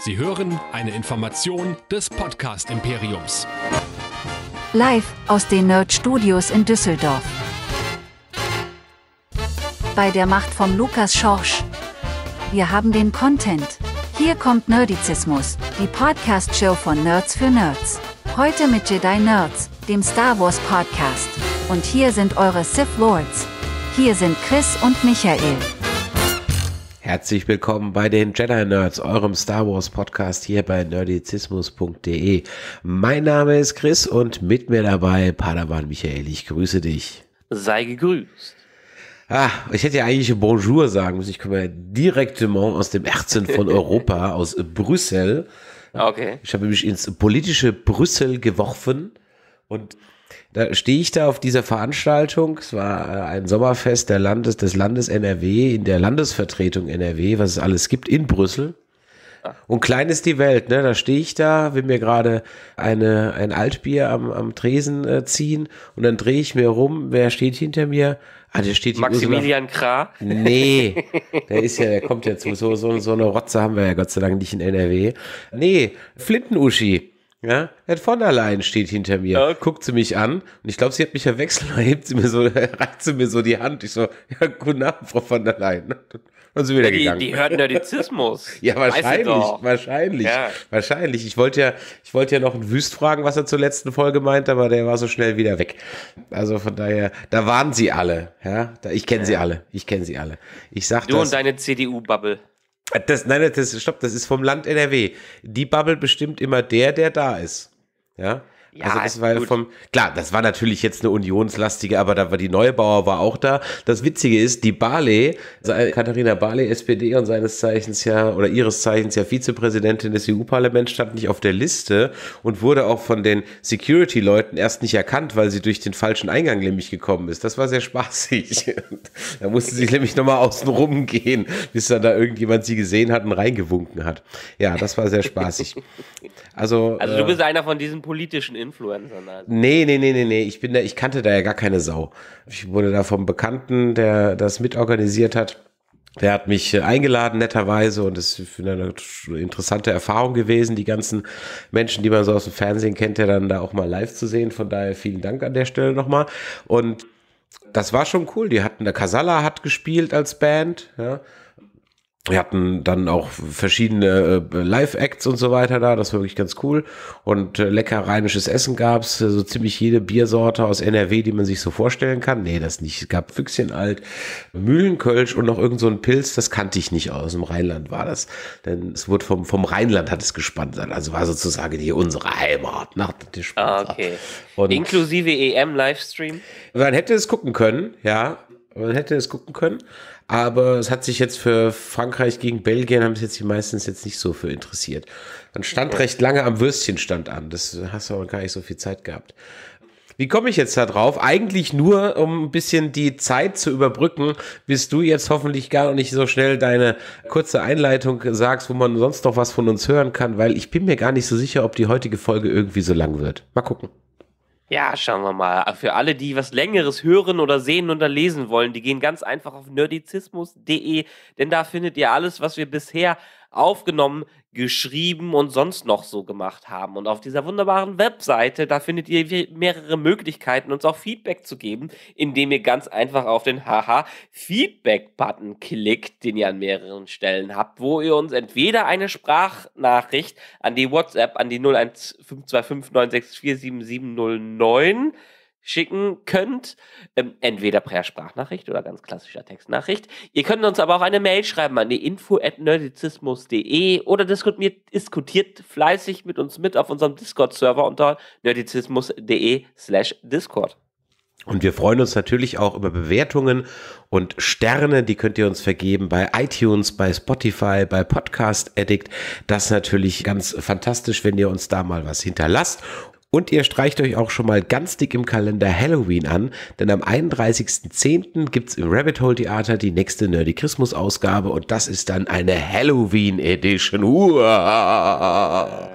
Sie hören eine Information des Podcast Imperiums. Live aus den Nerd Studios in Düsseldorf. Bei der Macht vom Lukas Schorsch. Wir haben den Content. Hier kommt Nerdizismus, die Podcast-Show von Nerds für Nerds. Heute mit Jedi Nerds, dem Star Wars Podcast. Und hier sind eure Sith Lords. Hier sind Chris und Michael. Herzlich willkommen bei den Jedi Nerds, eurem Star Wars Podcast hier bei nerdizismus.de. Mein Name ist Chris und mit mir dabei Padawan Michael. Ich grüße dich. Sei gegrüßt. Ah, ich hätte ja eigentlich Bonjour sagen müssen. Ich komme ja direkt aus dem Herzen von Europa, aus Brüssel. Ah, okay. Ich habe mich ins politische Brüssel geworfen und da stehe ich da auf dieser Veranstaltung. Es war äh, ein Sommerfest der Landes, des Landes NRW, in der Landesvertretung NRW, was es alles gibt, in Brüssel. Ah. Und klein ist die Welt, ne? Da stehe ich da, will mir gerade eine, ein Altbier am, am Tresen äh, ziehen und dann drehe ich mir rum, wer steht hinter mir? Ah, der steht Maximilian Ursula. Krah? Nee, der ist ja, der kommt ja zu. So, so, so eine Rotze haben wir ja Gott sei Dank nicht in NRW. Nee, Flintenuschi. Ja, Ed von der Leyen steht hinter mir. Ja. Guckt sie mich an und ich glaube, sie hat mich verwechselt. Dann hebt sie mir so, reicht sie mir so die Hand. Ich so, ja, guten Abend, Frau von der Leyen. Und sie wieder die, gegangen. Die hört Nerdizismus. ja, wahrscheinlich, wahrscheinlich, ja. wahrscheinlich. Ich wollte ja, ich wollte ja noch einen Wüst fragen, was er zur letzten Folge meint, aber der war so schnell wieder weg. Also von daher, da waren sie alle. Ja, da, ich kenne ja. sie alle. Ich kenne sie alle. Ich sag du das, und deine CDU-Bubble. Äh, das, nein, das, stopp, das ist vom Land NRW. Die Bubble bestimmt immer der, der da ist. Ja. Ja, also das war gut. vom, klar, das war natürlich jetzt eine unionslastige, aber da war die Neubauer war auch da. Das Witzige ist, die Barley, Katharina Barley, SPD und seines Zeichens ja, oder ihres Zeichens ja Vizepräsidentin des EU-Parlaments, stand nicht auf der Liste und wurde auch von den Security-Leuten erst nicht erkannt, weil sie durch den falschen Eingang nämlich gekommen ist. Das war sehr spaßig. da musste sie nämlich nochmal außen rum gehen, bis dann da irgendjemand sie gesehen hat und reingewunken hat. Ja, das war sehr spaßig. Also, also du äh, bist einer von diesen politischen Influencer. Ne? Also. Nee, nee, nee, nee, nee. Ich, bin da, ich kannte da ja gar keine Sau. Ich wurde da vom Bekannten, der das mitorganisiert hat. Der hat mich äh, eingeladen, netterweise, und es ist eine interessante Erfahrung gewesen, die ganzen Menschen, die man so aus dem Fernsehen kennt, ja dann da auch mal live zu sehen. Von daher vielen Dank an der Stelle nochmal. Und das war schon cool. Die hatten, der Casala hat gespielt als Band, ja. Wir hatten dann auch verschiedene äh, Live-Acts und so weiter da, das war wirklich ganz cool. Und äh, lecker rheinisches Essen gab gab's, äh, so ziemlich jede Biersorte aus NRW, die man sich so vorstellen kann. Nee, das nicht. Es gab Füchschenalt, Mühlenkölsch und noch irgend so ein Pilz, das kannte ich nicht aus dem Rheinland war das. Denn es wurde vom, vom Rheinland hat es gespannt. Also war sozusagen hier unsere Heimat nach ne? der Sponsor. Ah, okay. Und Inklusive EM-Livestream? Man hätte es gucken können, ja. Man hätte es gucken können, aber es hat sich jetzt für Frankreich gegen Belgien, haben es jetzt die meistens jetzt nicht so für interessiert. Dann stand okay. recht lange am Würstchenstand an. Das hast du aber gar nicht so viel Zeit gehabt. Wie komme ich jetzt da drauf? Eigentlich nur, um ein bisschen die Zeit zu überbrücken, bis du jetzt hoffentlich gar nicht so schnell deine kurze Einleitung sagst, wo man sonst noch was von uns hören kann, weil ich bin mir gar nicht so sicher, ob die heutige Folge irgendwie so lang wird. Mal gucken. Ja, schauen wir mal. Für alle, die was Längeres hören oder sehen oder lesen wollen, die gehen ganz einfach auf nerdizismus.de, denn da findet ihr alles, was wir bisher aufgenommen geschrieben und sonst noch so gemacht haben. Und auf dieser wunderbaren Webseite, da findet ihr mehrere Möglichkeiten, uns auch Feedback zu geben, indem ihr ganz einfach auf den Haha Feedback-Button klickt, den ihr an mehreren Stellen habt, wo ihr uns entweder eine Sprachnachricht an die WhatsApp, an die 0152596477709 schicken könnt. Ähm, entweder per Sprachnachricht oder ganz klassischer Textnachricht. Ihr könnt uns aber auch eine Mail schreiben an die info at nerdizismus.de oder diskutiert fleißig mit uns mit auf unserem Discord-Server unter nerdizismus.de slash Discord. Und wir freuen uns natürlich auch über Bewertungen und Sterne, die könnt ihr uns vergeben bei iTunes, bei Spotify, bei Podcast Addict. Das ist natürlich ganz fantastisch, wenn ihr uns da mal was hinterlasst. Und ihr streicht euch auch schon mal ganz dick im Kalender Halloween an, denn am 31.10. gibt es im Rabbit Hole Theater die nächste Nerdy Christmas Ausgabe und das ist dann eine Halloween Edition. Ja.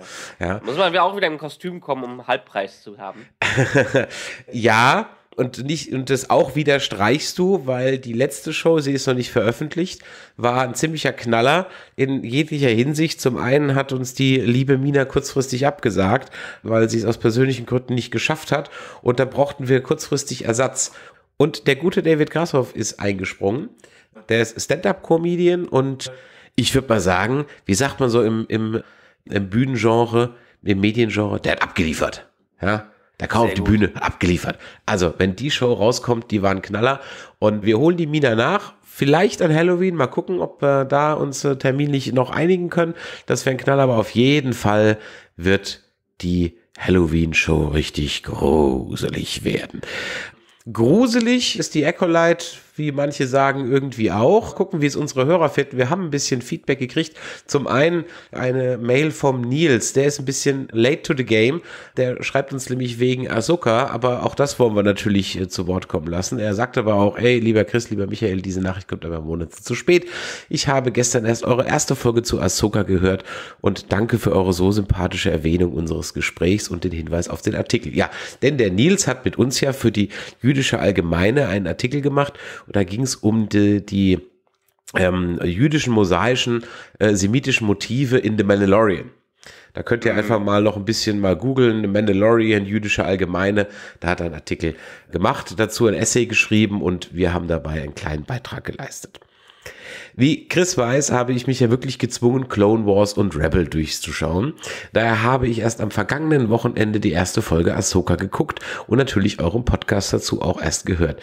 Muss man auch wieder im Kostüm kommen, um Halbpreis zu haben. ja, und nicht und das auch wieder streichst du, weil die letzte Show, sie ist noch nicht veröffentlicht, war ein ziemlicher Knaller in jeglicher Hinsicht. Zum einen hat uns die liebe Mina kurzfristig abgesagt, weil sie es aus persönlichen Gründen nicht geschafft hat und da brauchten wir kurzfristig Ersatz. Und der gute David Grashoff ist eingesprungen. Der ist Stand-up-Comedian und ich würde mal sagen, wie sagt man so im, im, im Bühnengenre, im Mediengenre, der hat abgeliefert. Ja, da kaum die gut. Bühne abgeliefert. Also, wenn die Show rauskommt, die war ein Knaller. Und wir holen die Mina nach. Vielleicht an Halloween. Mal gucken, ob wir da uns äh, terminlich noch einigen können. Das wäre ein Knaller, aber auf jeden Fall wird die Halloween-Show richtig gruselig werden. Gruselig ist die Ecolite wie manche sagen, irgendwie auch. Gucken, wie es unsere Hörer fit. Wir haben ein bisschen Feedback gekriegt. Zum einen eine Mail vom Nils, der ist ein bisschen late to the game. Der schreibt uns nämlich wegen Ahsoka, aber auch das wollen wir natürlich äh, zu Wort kommen lassen. Er sagt aber auch, ey, lieber Chris, lieber Michael, diese Nachricht kommt aber Monate zu spät. Ich habe gestern erst eure erste Folge zu Ahsoka gehört und danke für eure so sympathische Erwähnung unseres Gesprächs und den Hinweis auf den Artikel. Ja, denn der Nils hat mit uns ja für die jüdische Allgemeine einen Artikel gemacht und da ging es um die, die ähm, jüdischen, mosaischen, äh, semitischen Motive in The Mandalorian. Da könnt ihr mhm. einfach mal noch ein bisschen mal googeln, Mandalorian, jüdische Allgemeine. Da hat er einen Artikel gemacht, dazu ein Essay geschrieben und wir haben dabei einen kleinen Beitrag geleistet. Wie Chris weiß, habe ich mich ja wirklich gezwungen, Clone Wars und Rebel durchzuschauen. Daher habe ich erst am vergangenen Wochenende die erste Folge Ahsoka geguckt und natürlich euren Podcast dazu auch erst gehört.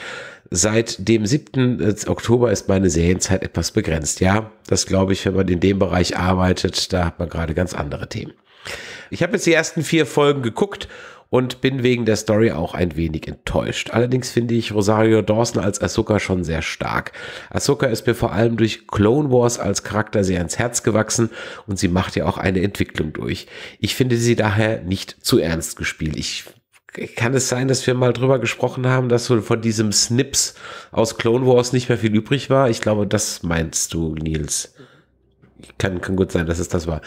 Seit dem 7. Äh, Oktober ist meine Serienzeit etwas begrenzt. Ja, das glaube ich, wenn man in dem Bereich arbeitet, da hat man gerade ganz andere Themen. Ich habe jetzt die ersten vier Folgen geguckt und bin wegen der Story auch ein wenig enttäuscht. Allerdings finde ich Rosario Dawson als Ahsoka schon sehr stark. Ahsoka ist mir vor allem durch Clone Wars als Charakter sehr ins Herz gewachsen und sie macht ja auch eine Entwicklung durch. Ich finde sie daher nicht zu ernst gespielt. Ich kann es sein, dass wir mal drüber gesprochen haben, dass so von diesem Snips aus Clone Wars nicht mehr viel übrig war? Ich glaube, das meinst du, Nils. Kann, kann gut sein, dass es das war.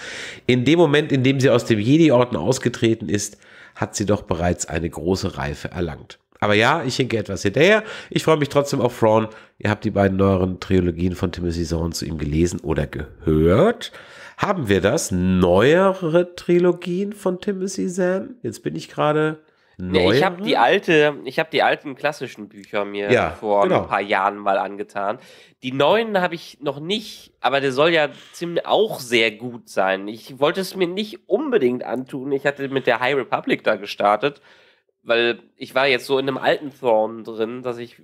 In dem Moment, in dem sie aus dem Jedi-Orden ausgetreten ist, hat sie doch bereits eine große Reife erlangt. Aber ja, ich hinke etwas hinterher. Ich freue mich trotzdem auf Thrawn. Ihr habt die beiden neueren Trilogien von Timothy Zorn zu ihm gelesen oder gehört. Haben wir das? Neuere Trilogien von Timothy Zahn? Jetzt bin ich gerade Neue? ich habe die alte, ich habe die alten klassischen Bücher mir ja, vor genau. ein paar Jahren mal angetan. Die neuen habe ich noch nicht, aber der soll ja ziemlich auch sehr gut sein. Ich wollte es mir nicht unbedingt antun. Ich hatte mit der High Republic da gestartet, weil ich war jetzt so in einem alten Thorn drin, dass ich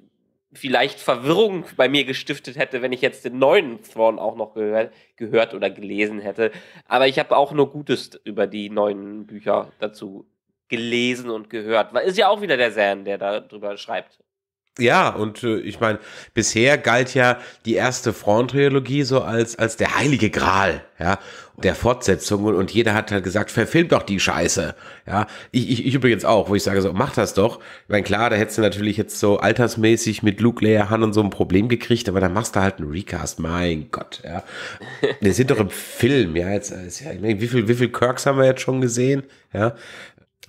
vielleicht Verwirrung bei mir gestiftet hätte, wenn ich jetzt den neuen Thorn auch noch gehört, gehört oder gelesen hätte. Aber ich habe auch nur Gutes über die neuen Bücher dazu gelesen und gehört. Ist ja auch wieder der Zan, der darüber schreibt. Ja, und äh, ich meine, bisher galt ja die erste front Frauentrilogie so als, als der heilige Gral, ja, der Fortsetzungen und jeder hat halt gesagt, verfilmt doch die Scheiße, ja. Ich, ich, ich übrigens auch, wo ich sage so, mach das doch. Ich meine, klar, da hättest du natürlich jetzt so altersmäßig mit Luke, Leia, Han und so ein Problem gekriegt, aber dann machst du halt einen Recast, mein Gott, ja. Wir sind doch im Film, ja, jetzt, äh, ja, ich mein, wie viel, wie viel Kirks haben wir jetzt schon gesehen, ja.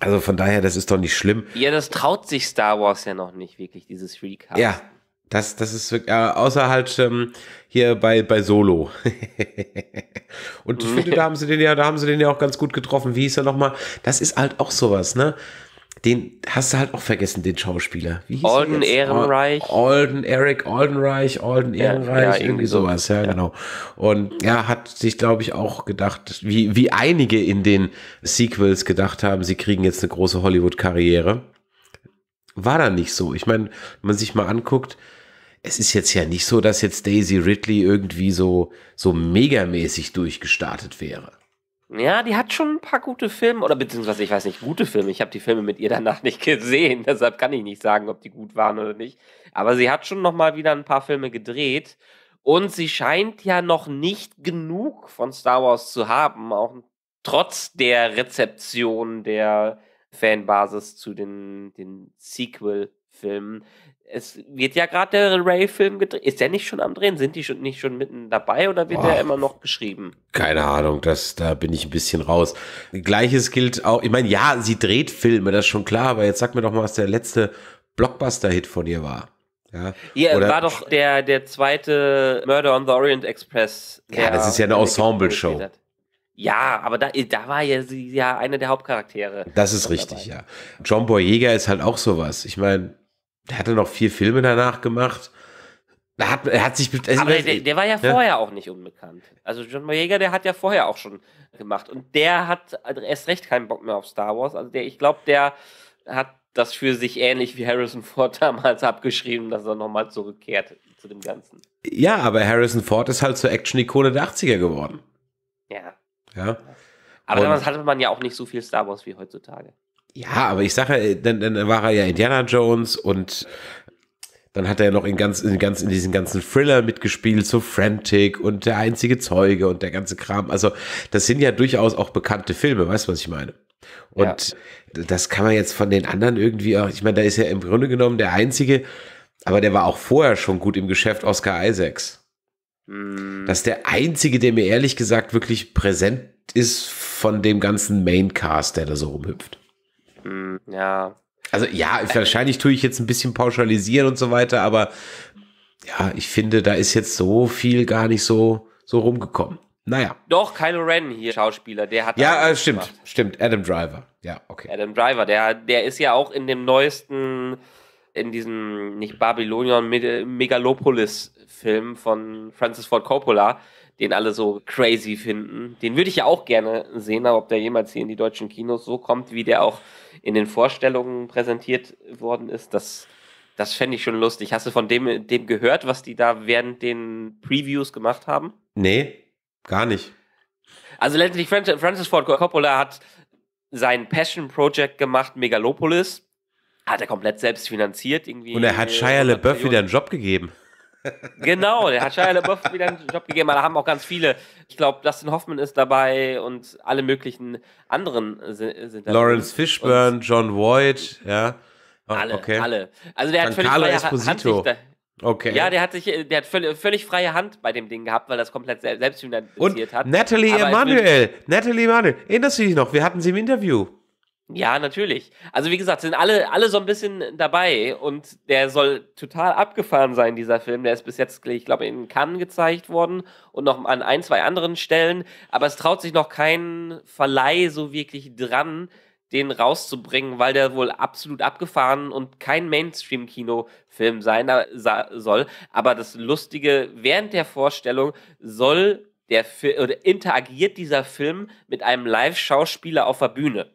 Also von daher, das ist doch nicht schlimm. Ja, das traut sich Star Wars ja noch nicht wirklich, dieses Recast. Ja, das, das ist wirklich, äh, außer halt ähm, hier bei, bei Solo. Und ich finde, da haben sie den ja, da haben sie den ja auch ganz gut getroffen. Wie hieß er nochmal? Das ist halt auch sowas, ne? den hast du halt auch vergessen, den Schauspieler. Wie hieß Alden Ehrenreich. Alden Eric Aldenreich, Alden Ehrenreich, ja, ja, irgendwie sowas, ja, ja, genau. Und er hat sich, glaube ich, auch gedacht, wie, wie einige in den Sequels gedacht haben, sie kriegen jetzt eine große Hollywood-Karriere. War da nicht so. Ich meine, wenn man sich mal anguckt, es ist jetzt ja nicht so, dass jetzt Daisy Ridley irgendwie so, so megamäßig durchgestartet wäre. Ja, die hat schon ein paar gute Filme, oder beziehungsweise ich weiß nicht, gute Filme. Ich habe die Filme mit ihr danach nicht gesehen, deshalb kann ich nicht sagen, ob die gut waren oder nicht. Aber sie hat schon nochmal wieder ein paar Filme gedreht. Und sie scheint ja noch nicht genug von Star Wars zu haben, auch trotz der Rezeption der Fanbasis zu den, den Sequel-Filmen es wird ja gerade der Ray-Film gedreht. Ist der nicht schon am Drehen? Sind die schon nicht schon mitten dabei oder wird Boah, der immer noch geschrieben? Keine Ahnung, das, da bin ich ein bisschen raus. Gleiches gilt auch, ich meine, ja, sie dreht Filme, das ist schon klar, aber jetzt sag mir doch mal, was der letzte Blockbuster-Hit von ihr war. Ja, ja oder, war doch der, der zweite Murder on the Orient Express. Ja, das ist ja eine Ensemble-Show. Ja, aber da, da war ja sie ja einer der Hauptcharaktere. Das ist richtig, dabei. ja. John Boyega ist halt auch sowas. Ich meine, der hatte noch vier Filme danach gemacht. Er hat, er hat sich. Also aber der, der, war ja, ja, vorher auch nicht unbekannt. Also John Boyega, der hat ja vorher auch schon gemacht. Und der hat also erst recht keinen Bock mehr auf Star Wars. Also der, ich glaube, der hat das für sich ähnlich wie Harrison Ford damals abgeschrieben, dass er nochmal zurückkehrt zu dem Ganzen. Ja, aber Harrison Ford ist halt zur Action-Ikone der 80er geworden. Ja. Ja. Aber Und damals hatte man ja auch nicht so viel Star Wars wie heutzutage. Ja, aber ich sage ja, dann, dann war er ja Indiana Jones und dann hat er ja noch in, ganz, in, ganz, in diesen ganzen Thriller mitgespielt, so Frantic und Der einzige Zeuge und der ganze Kram. Also, das sind ja durchaus auch bekannte Filme, weißt du, was ich meine? Und ja. das kann man jetzt von den anderen irgendwie auch, ich meine, da ist ja im Grunde genommen der einzige, aber der war auch vorher schon gut im Geschäft, Oscar Isaacs. Mhm. Das ist der einzige, der mir ehrlich gesagt wirklich präsent ist von dem ganzen Maincast, der da so rumhüpft. Mm, ja. Also ja, wahrscheinlich tue ich jetzt ein bisschen pauschalisieren und so weiter, aber ja, ich finde, da ist jetzt so viel gar nicht so, so rumgekommen. Naja. Doch, Kylo Ren hier, Schauspieler, der hat. Ja, äh, stimmt, gemacht. stimmt. Adam Driver. Ja, okay. Adam Driver, der, der ist ja auch in dem neuesten, in diesem, nicht Babylonion, Megalopolis-Film von Francis Ford Coppola den alle so crazy finden. Den würde ich ja auch gerne sehen, aber ob der jemals hier in die deutschen Kinos so kommt, wie der auch in den Vorstellungen präsentiert worden ist, das, das fände ich schon lustig. Hast du von dem, dem gehört, was die da während den Previews gemacht haben? Nee, gar nicht. Also letztlich Francis Ford Coppola hat sein Passion Project gemacht, Megalopolis. Hat er komplett selbst finanziert. Irgendwie Und er hat Shia LeBeouf wieder einen Job gegeben genau, der hat Shia LaBeouf wieder einen Job gegeben, aber da haben auch ganz viele. Ich glaube, Dustin Hoffman ist dabei und alle möglichen anderen sind, sind da. Lawrence Fishburne, John Voight, ja. Ah, alle, okay. alle. Also der hat völlig freie Esposito. Hand. Da, okay. Ja, der hat sich, der hat völlig, völlig, freie Hand bei dem Ding gehabt, weil das komplett selbst finanziert hat. Natalie Emanuel, Natalie Emanuel, erinnerst du dich noch? Wir hatten sie im Interview. Ja, natürlich. Also wie gesagt, sind alle, alle so ein bisschen dabei und der soll total abgefahren sein, dieser Film. Der ist bis jetzt, ich glaube, in Cannes gezeigt worden und noch an ein, zwei anderen Stellen. Aber es traut sich noch kein Verleih so wirklich dran, den rauszubringen, weil der wohl absolut abgefahren und kein mainstream kinofilm sein äh, soll. Aber das Lustige, während der Vorstellung soll der oder interagiert dieser Film mit einem Live-Schauspieler auf der Bühne.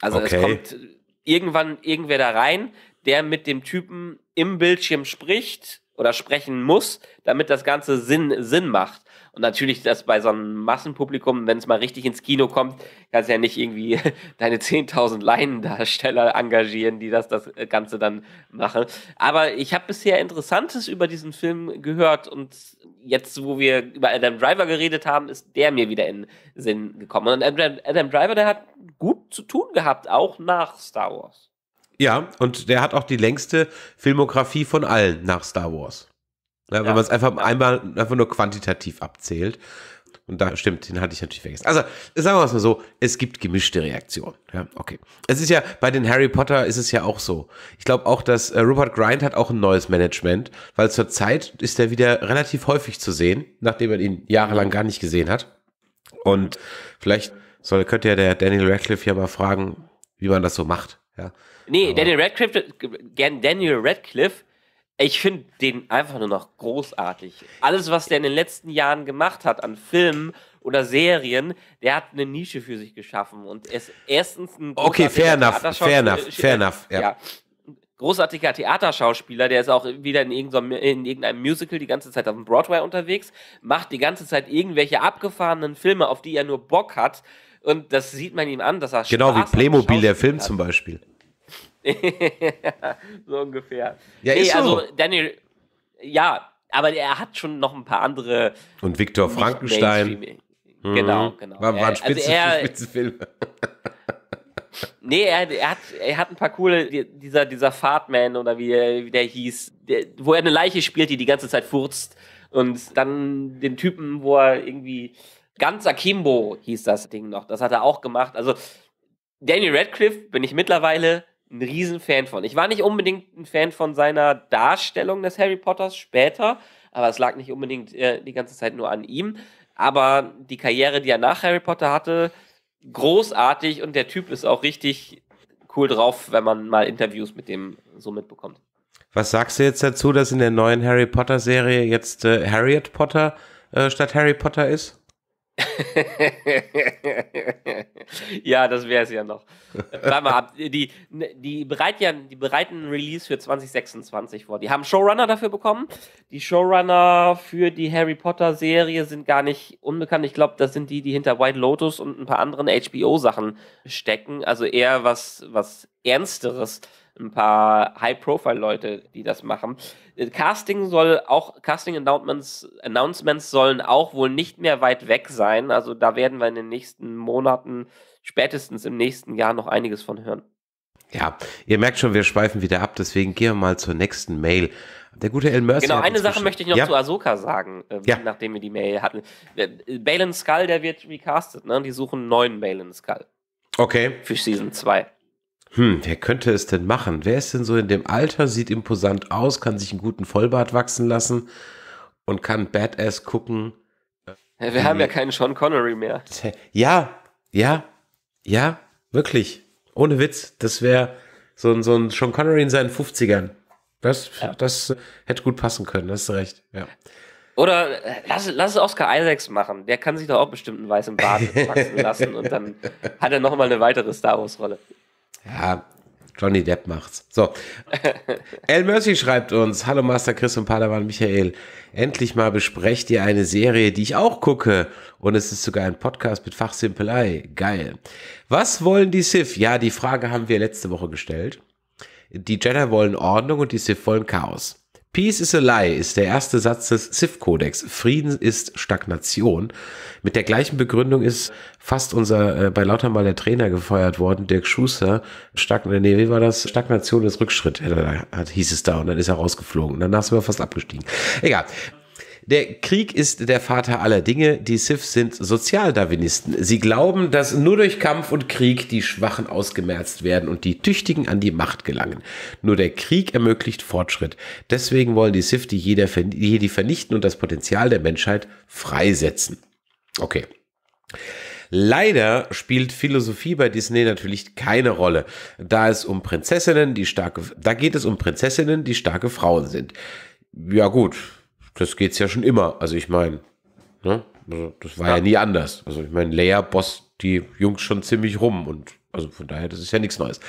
Also okay. es kommt irgendwann irgendwer da rein, der mit dem Typen im Bildschirm spricht oder sprechen muss, damit das Ganze Sinn, Sinn macht. Und natürlich, dass bei so einem Massenpublikum, wenn es mal richtig ins Kino kommt, kannst du ja nicht irgendwie deine 10.000 Leinendarsteller engagieren, die das, das Ganze dann machen. Aber ich habe bisher Interessantes über diesen Film gehört und jetzt, wo wir über Adam Driver geredet haben, ist der mir wieder in Sinn gekommen. Und Adam, Adam Driver, der hat gut zu tun gehabt, auch nach Star Wars. Ja, und der hat auch die längste Filmografie von allen nach Star Wars. Ja, wenn ja. man es einfach einmal einfach nur quantitativ abzählt. Und da stimmt, den hatte ich natürlich vergessen. Also sagen wir es mal so, es gibt gemischte Reaktionen. Ja, okay. Es ist ja, bei den Harry Potter ist es ja auch so. Ich glaube auch, dass äh, Rupert Grind hat auch ein neues Management, weil zurzeit ist er wieder relativ häufig zu sehen, nachdem man ihn jahrelang gar nicht gesehen hat. Und vielleicht soll, könnte ja der Daniel Radcliffe hier mal fragen, wie man das so macht. Ja. Nee, Aber Daniel Radcliffe, Daniel Radcliffe ich finde den einfach nur noch großartig. Alles, was der in den letzten Jahren gemacht hat an Filmen oder Serien, der hat eine Nische für sich geschaffen. Und er ist erstens ein. Okay, fair enough, fair enough, äh, fair enough. Ja. ja. Großartiger Theaterschauspieler, der ist auch wieder in irgendeinem, in irgendeinem Musical die ganze Zeit auf dem Broadway unterwegs, macht die ganze Zeit irgendwelche abgefahrenen Filme, auf die er nur Bock hat. Und das sieht man ihm an, dass er Genau Spaß wie Playmobil, der Film hat. zum Beispiel. so ungefähr. Ja, nee, ist so. also Daniel, ja, aber er hat schon noch ein paar andere. Und Viktor Frankenstein. Mhm. Genau, hm. genau. War, waren äh, also spitze, also er, spitze Filme. nee, er, er, hat, er hat ein paar coole, dieser, dieser Fartman oder wie, wie der hieß, der, wo er eine Leiche spielt, die die ganze Zeit furzt. Und dann den Typen, wo er irgendwie ganz Akimbo hieß das Ding noch. Das hat er auch gemacht. Also Danny Radcliffe bin ich mittlerweile ein Riesenfan von. Ich war nicht unbedingt ein Fan von seiner Darstellung des Harry Potters später, aber es lag nicht unbedingt äh, die ganze Zeit nur an ihm. Aber die Karriere, die er nach Harry Potter hatte, großartig und der Typ ist auch richtig cool drauf, wenn man mal Interviews mit dem so mitbekommt. Was sagst du jetzt dazu, dass in der neuen Harry Potter Serie jetzt äh, Harriet Potter äh, statt Harry Potter ist? ja, das wäre es ja noch. Warte mal Die, die, bereit ja, die bereiten Release für 2026 vor. Die haben Showrunner dafür bekommen. Die Showrunner für die Harry Potter-Serie sind gar nicht unbekannt. Ich glaube, das sind die, die hinter White Lotus und ein paar anderen HBO-Sachen stecken. Also eher was, was Ernsteres ein paar High-Profile-Leute, die das machen. Äh, Casting soll auch, Casting-Announcements Announcements sollen auch wohl nicht mehr weit weg sein. Also da werden wir in den nächsten Monaten, spätestens im nächsten Jahr noch einiges von hören. Ja, ihr merkt schon, wir schweifen wieder ab, deswegen gehen wir mal zur nächsten Mail. Der gute El Mercer. Genau, eine Sache möchte ich noch ja. zu Ahsoka sagen, äh, ja. nachdem wir die Mail hatten. Äh, Balen Skull, der wird recastet, ne? Die suchen einen neuen Balen Skull. Okay. Für Season 2 hm, wer könnte es denn machen? Wer ist denn so in dem Alter, sieht imposant aus, kann sich einen guten Vollbart wachsen lassen und kann Badass gucken? Ja, wir haben ja hm. keinen Sean Connery mehr. Ja, ja, ja, wirklich. Ohne Witz. Das wäre so, ein, so ein Sean Connery in seinen 50ern. Das, ja. das hätte gut passen können, das ist recht. Ja. Oder äh, lass, lass es Oscar Isaacs machen. Der kann sich doch auch bestimmt einen weißen Bart wachsen lassen und dann hat er nochmal eine weitere Star Wars-Rolle. Ja, Johnny Depp macht's. So. Al Mercy schreibt uns: Hallo Master Chris und Padawan Michael. Endlich mal besprecht ihr eine Serie, die ich auch gucke. Und es ist sogar ein Podcast mit Fachsimpelei. Geil. Was wollen die Sith? Ja, die Frage haben wir letzte Woche gestellt. Die Jedi wollen Ordnung und die Sith wollen Chaos. Peace is a lie ist der erste Satz des sif kodex Frieden ist Stagnation. Mit der gleichen Begründung ist fast unser, äh, bei lauter mal der Trainer gefeuert worden, Dirk Schuster. Stag äh, nee, wie war das? Stagnation ist Rückschritt, äh, hieß es da. Und dann ist er rausgeflogen. Danach sind wir fast abgestiegen. Egal. Der Krieg ist der Vater aller Dinge. Die Sith sind Sozialdarwinisten. Sie glauben, dass nur durch Kampf und Krieg die Schwachen ausgemerzt werden und die Tüchtigen an die Macht gelangen. Nur der Krieg ermöglicht Fortschritt. Deswegen wollen die Sith die jeder Jedi vernichten und das Potenzial der Menschheit freisetzen. Okay. Leider spielt Philosophie bei Disney natürlich keine Rolle, da es um Prinzessinnen, die starke, da geht es um Prinzessinnen, die starke Frauen sind. Ja gut, das geht's ja schon immer. Also ich meine, ne? also das war ja. ja. nie anders. Also ich meine, Leia boss die Jungs schon ziemlich rum und also von daher, das ist ja nichts Neues.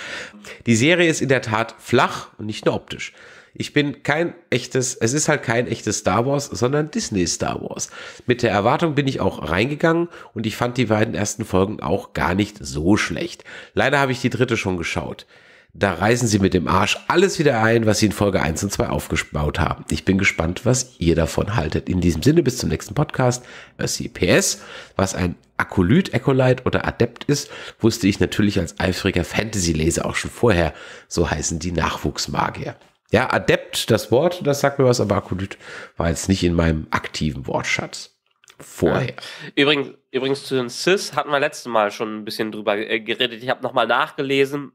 Die Serie ist in der Tat flach und nicht nur optisch. Ich bin kein echtes, es ist halt kein echtes Star Wars, sondern Disney Star Wars. Mit der Erwartung bin ich auch reingegangen und ich fand die beiden ersten Folgen auch gar nicht so schlecht. Leider habe ich die dritte schon geschaut. Da reißen sie mit dem Arsch alles wieder ein, was sie in Folge 1 und 2 aufgebaut haben. Ich bin gespannt, was ihr davon haltet. In diesem Sinne, bis zum nächsten Podcast. PS, was ein Akolyt, Ecolite oder Adept ist, wusste ich natürlich als eifriger Fantasy-Leser auch schon vorher. So heißen die Nachwuchsmagier. Ja, Adept, das Wort, das sagt mir was, aber Akolyt war jetzt nicht in meinem aktiven Wortschatz vorher. Übrigens, übrigens zu den Cis hatten wir letztes Mal schon ein bisschen drüber äh, geredet. Ich habe nochmal nachgelesen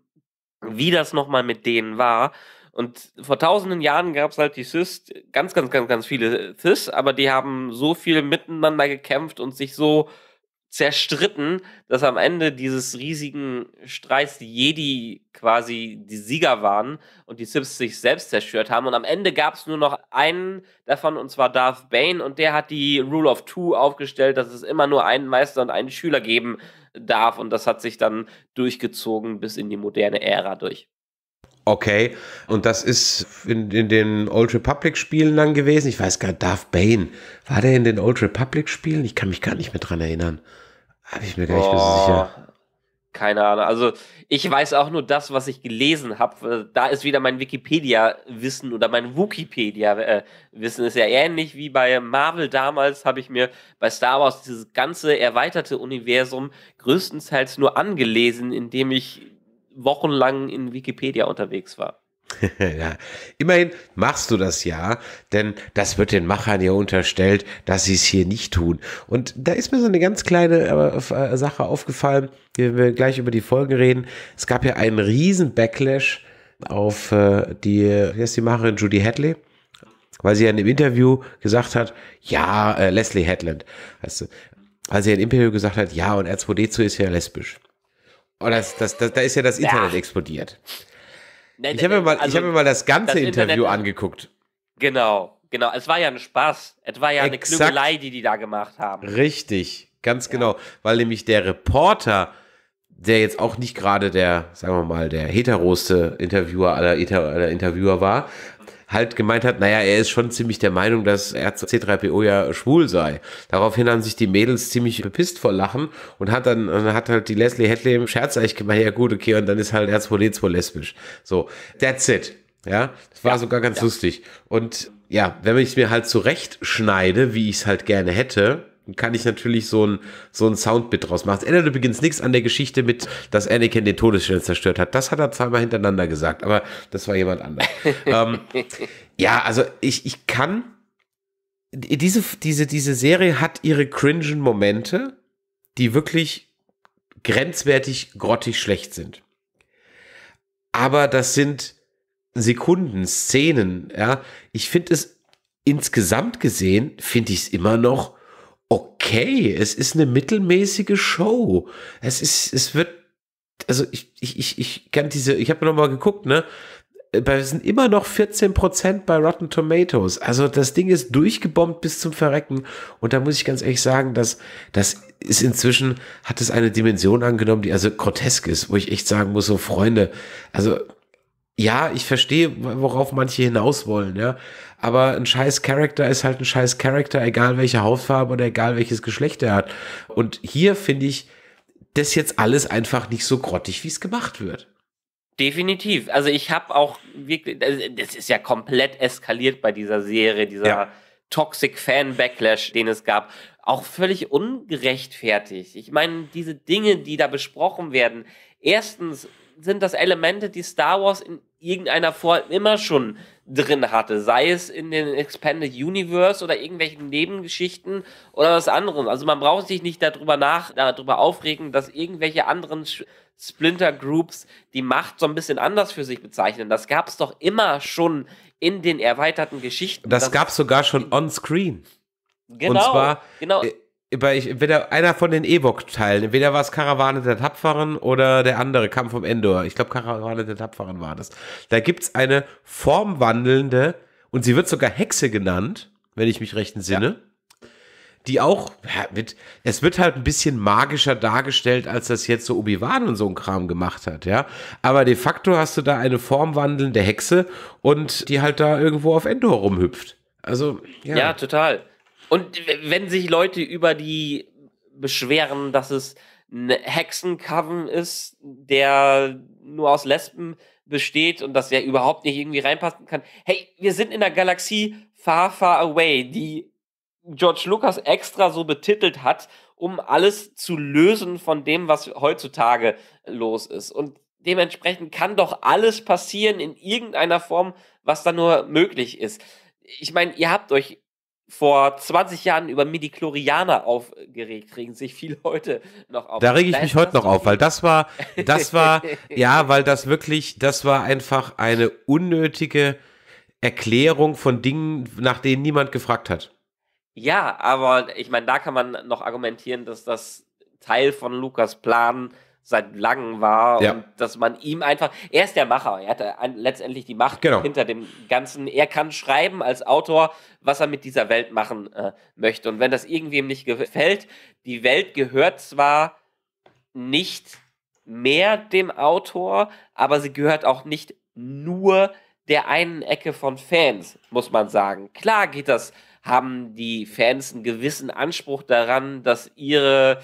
wie das nochmal mit denen war. Und vor tausenden Jahren gab es halt die Sys, ganz, ganz, ganz, ganz viele Sys, aber die haben so viel miteinander gekämpft und sich so zerstritten, dass am Ende dieses riesigen Streits die Jedi quasi die Sieger waren und die Sith sich selbst zerstört haben. Und am Ende gab es nur noch einen davon, und zwar Darth Bane, und der hat die Rule of Two aufgestellt, dass es immer nur einen Meister und einen Schüler geben darf. Und das hat sich dann durchgezogen bis in die moderne Ära durch okay. Und das ist in, in den Old Republic-Spielen dann gewesen. Ich weiß gar nicht, Darth Bane, war der in den Old Republic-Spielen? Ich kann mich gar nicht mehr dran erinnern. Habe ich mir gar nicht mehr so sicher. Keine Ahnung. Also ich weiß auch nur das, was ich gelesen habe. Da ist wieder mein Wikipedia-Wissen oder mein Wikipedia-Wissen. Ist ja ähnlich wie bei Marvel damals, habe ich mir bei Star Wars dieses ganze erweiterte Universum größtenteils nur angelesen, indem ich wochenlang in Wikipedia unterwegs war. ja. Immerhin machst du das ja, denn das wird den Machern ja unterstellt, dass sie es hier nicht tun. Und da ist mir so eine ganz kleine äh, Sache aufgefallen, wenn wir gleich über die Folgen reden. Es gab ja einen riesen Backlash auf äh, die, wie heißt die Macherin, Judy Hadley, weil sie ja in dem Interview gesagt hat, ja, äh, Leslie Headland, heißt sie, weil sie ja in dem Interview gesagt hat, ja, und R2D2 ist ja lesbisch. Oh, das, das, das, da ist ja das Internet ja. explodiert. Nein, ich habe mir, mal, also, hab mir mal das ganze das Interview Internet, angeguckt. Genau, genau. Es war ja ein Spaß. Es war ja Exakt. eine Klügelei, die die da gemacht haben. Richtig, ganz ja. genau. Weil nämlich der Reporter, der jetzt auch nicht gerade der, sagen wir mal, der heteroste Interviewer aller, aller Interviewer war, halt gemeint hat, naja, er ist schon ziemlich der Meinung, dass er c 3 po ja schwul sei. Daraufhin haben sich die Mädels ziemlich bepisst vor Lachen und hat dann und hat halt die Leslie Hadley im Scherz eigentlich gemeint, ja gut, okay, und dann ist halt R2D2 lesbisch. So, that's it. Ja, das war ja, sogar ganz ja. lustig. Und ja, wenn ich mir halt zurechtschneide, wie ich es halt gerne hätte, kann ich natürlich so ein, so ein Soundbit draus machen. Es ändert übrigens nichts an der Geschichte mit, dass Anakin den Todesstern zerstört hat. Das hat er zweimal hintereinander gesagt, aber das war jemand anderes. ähm, ja, also ich, ich kann, diese, diese, diese Serie hat ihre cringen Momente, die wirklich grenzwertig grottig schlecht sind. Aber das sind Sekunden, Szenen, ja. Ich finde es insgesamt gesehen, finde ich es immer noch okay, es ist eine mittelmäßige Show. Es ist, es wird, also ich, ich, ich, ich kann diese, ich habe nochmal geguckt, ne? Wir sind immer noch 14% bei Rotten Tomatoes. Also das Ding ist durchgebombt bis zum Verrecken. Und da muss ich ganz ehrlich sagen, dass das ist inzwischen, hat es eine Dimension angenommen, die also grotesk ist, wo ich echt sagen muss, so Freunde, also ja, ich verstehe, worauf manche hinaus wollen, ja. Aber ein scheiß Charakter ist halt ein scheiß Charakter, egal welche Hautfarbe oder egal welches Geschlecht er hat. Und hier finde ich das jetzt alles einfach nicht so grottig, wie es gemacht wird. Definitiv. Also ich habe auch wirklich, das ist ja komplett eskaliert bei dieser Serie, dieser ja. Toxic Fan Backlash, den es gab, auch völlig ungerechtfertigt. Ich meine, diese Dinge, die da besprochen werden, erstens sind das Elemente, die Star Wars in irgendeiner Form immer schon drin hatte, sei es in den Expanded Universe oder irgendwelchen Nebengeschichten oder was anderes. Also man braucht sich nicht darüber nach darüber aufregen, dass irgendwelche anderen Splinter Groups die Macht so ein bisschen anders für sich bezeichnen. Das gab es doch immer schon in den erweiterten Geschichten. Das, das gab es sogar schon on Screen. Genau. Und zwar genau bei ich, entweder einer von den Ewok-Teilen, entweder war es Karawane der Tapferen oder der andere, Kampf um Endor. Ich glaube, Karawane der Tapferen war das. Da gibt es eine formwandelnde, und sie wird sogar Hexe genannt, wenn ich mich recht entsinne. Ja. Die auch, ja, es wird halt ein bisschen magischer dargestellt, als das jetzt so Obi-Wan und so ein Kram gemacht hat, ja. Aber de facto hast du da eine formwandelnde Hexe und die halt da irgendwo auf Endor rumhüpft. Also, ja. Ja, total. Und wenn sich Leute über die beschweren, dass es ein Hexencoven ist, der nur aus Lesben besteht und dass er überhaupt nicht irgendwie reinpassen kann. Hey, wir sind in der Galaxie far, far away, die George Lucas extra so betitelt hat, um alles zu lösen von dem, was heutzutage los ist. Und dementsprechend kann doch alles passieren in irgendeiner Form, was da nur möglich ist. Ich meine, ihr habt euch vor 20 Jahren über Midi-Chlorianer aufgeregt, regen sich viele heute noch auf. Da rege ich mich heute noch auf, weil das war, das war, ja, weil das wirklich, das war einfach eine unnötige Erklärung von Dingen, nach denen niemand gefragt hat. Ja, aber ich meine, da kann man noch argumentieren, dass das Teil von Lukas Plan ist seit langem war ja. und dass man ihm einfach, er ist der Macher, er hat letztendlich die Macht genau. hinter dem Ganzen. Er kann schreiben als Autor, was er mit dieser Welt machen äh, möchte. Und wenn das irgendwem nicht gefällt, die Welt gehört zwar nicht mehr dem Autor, aber sie gehört auch nicht nur der einen Ecke von Fans, muss man sagen. Klar geht das, haben die Fans einen gewissen Anspruch daran, dass ihre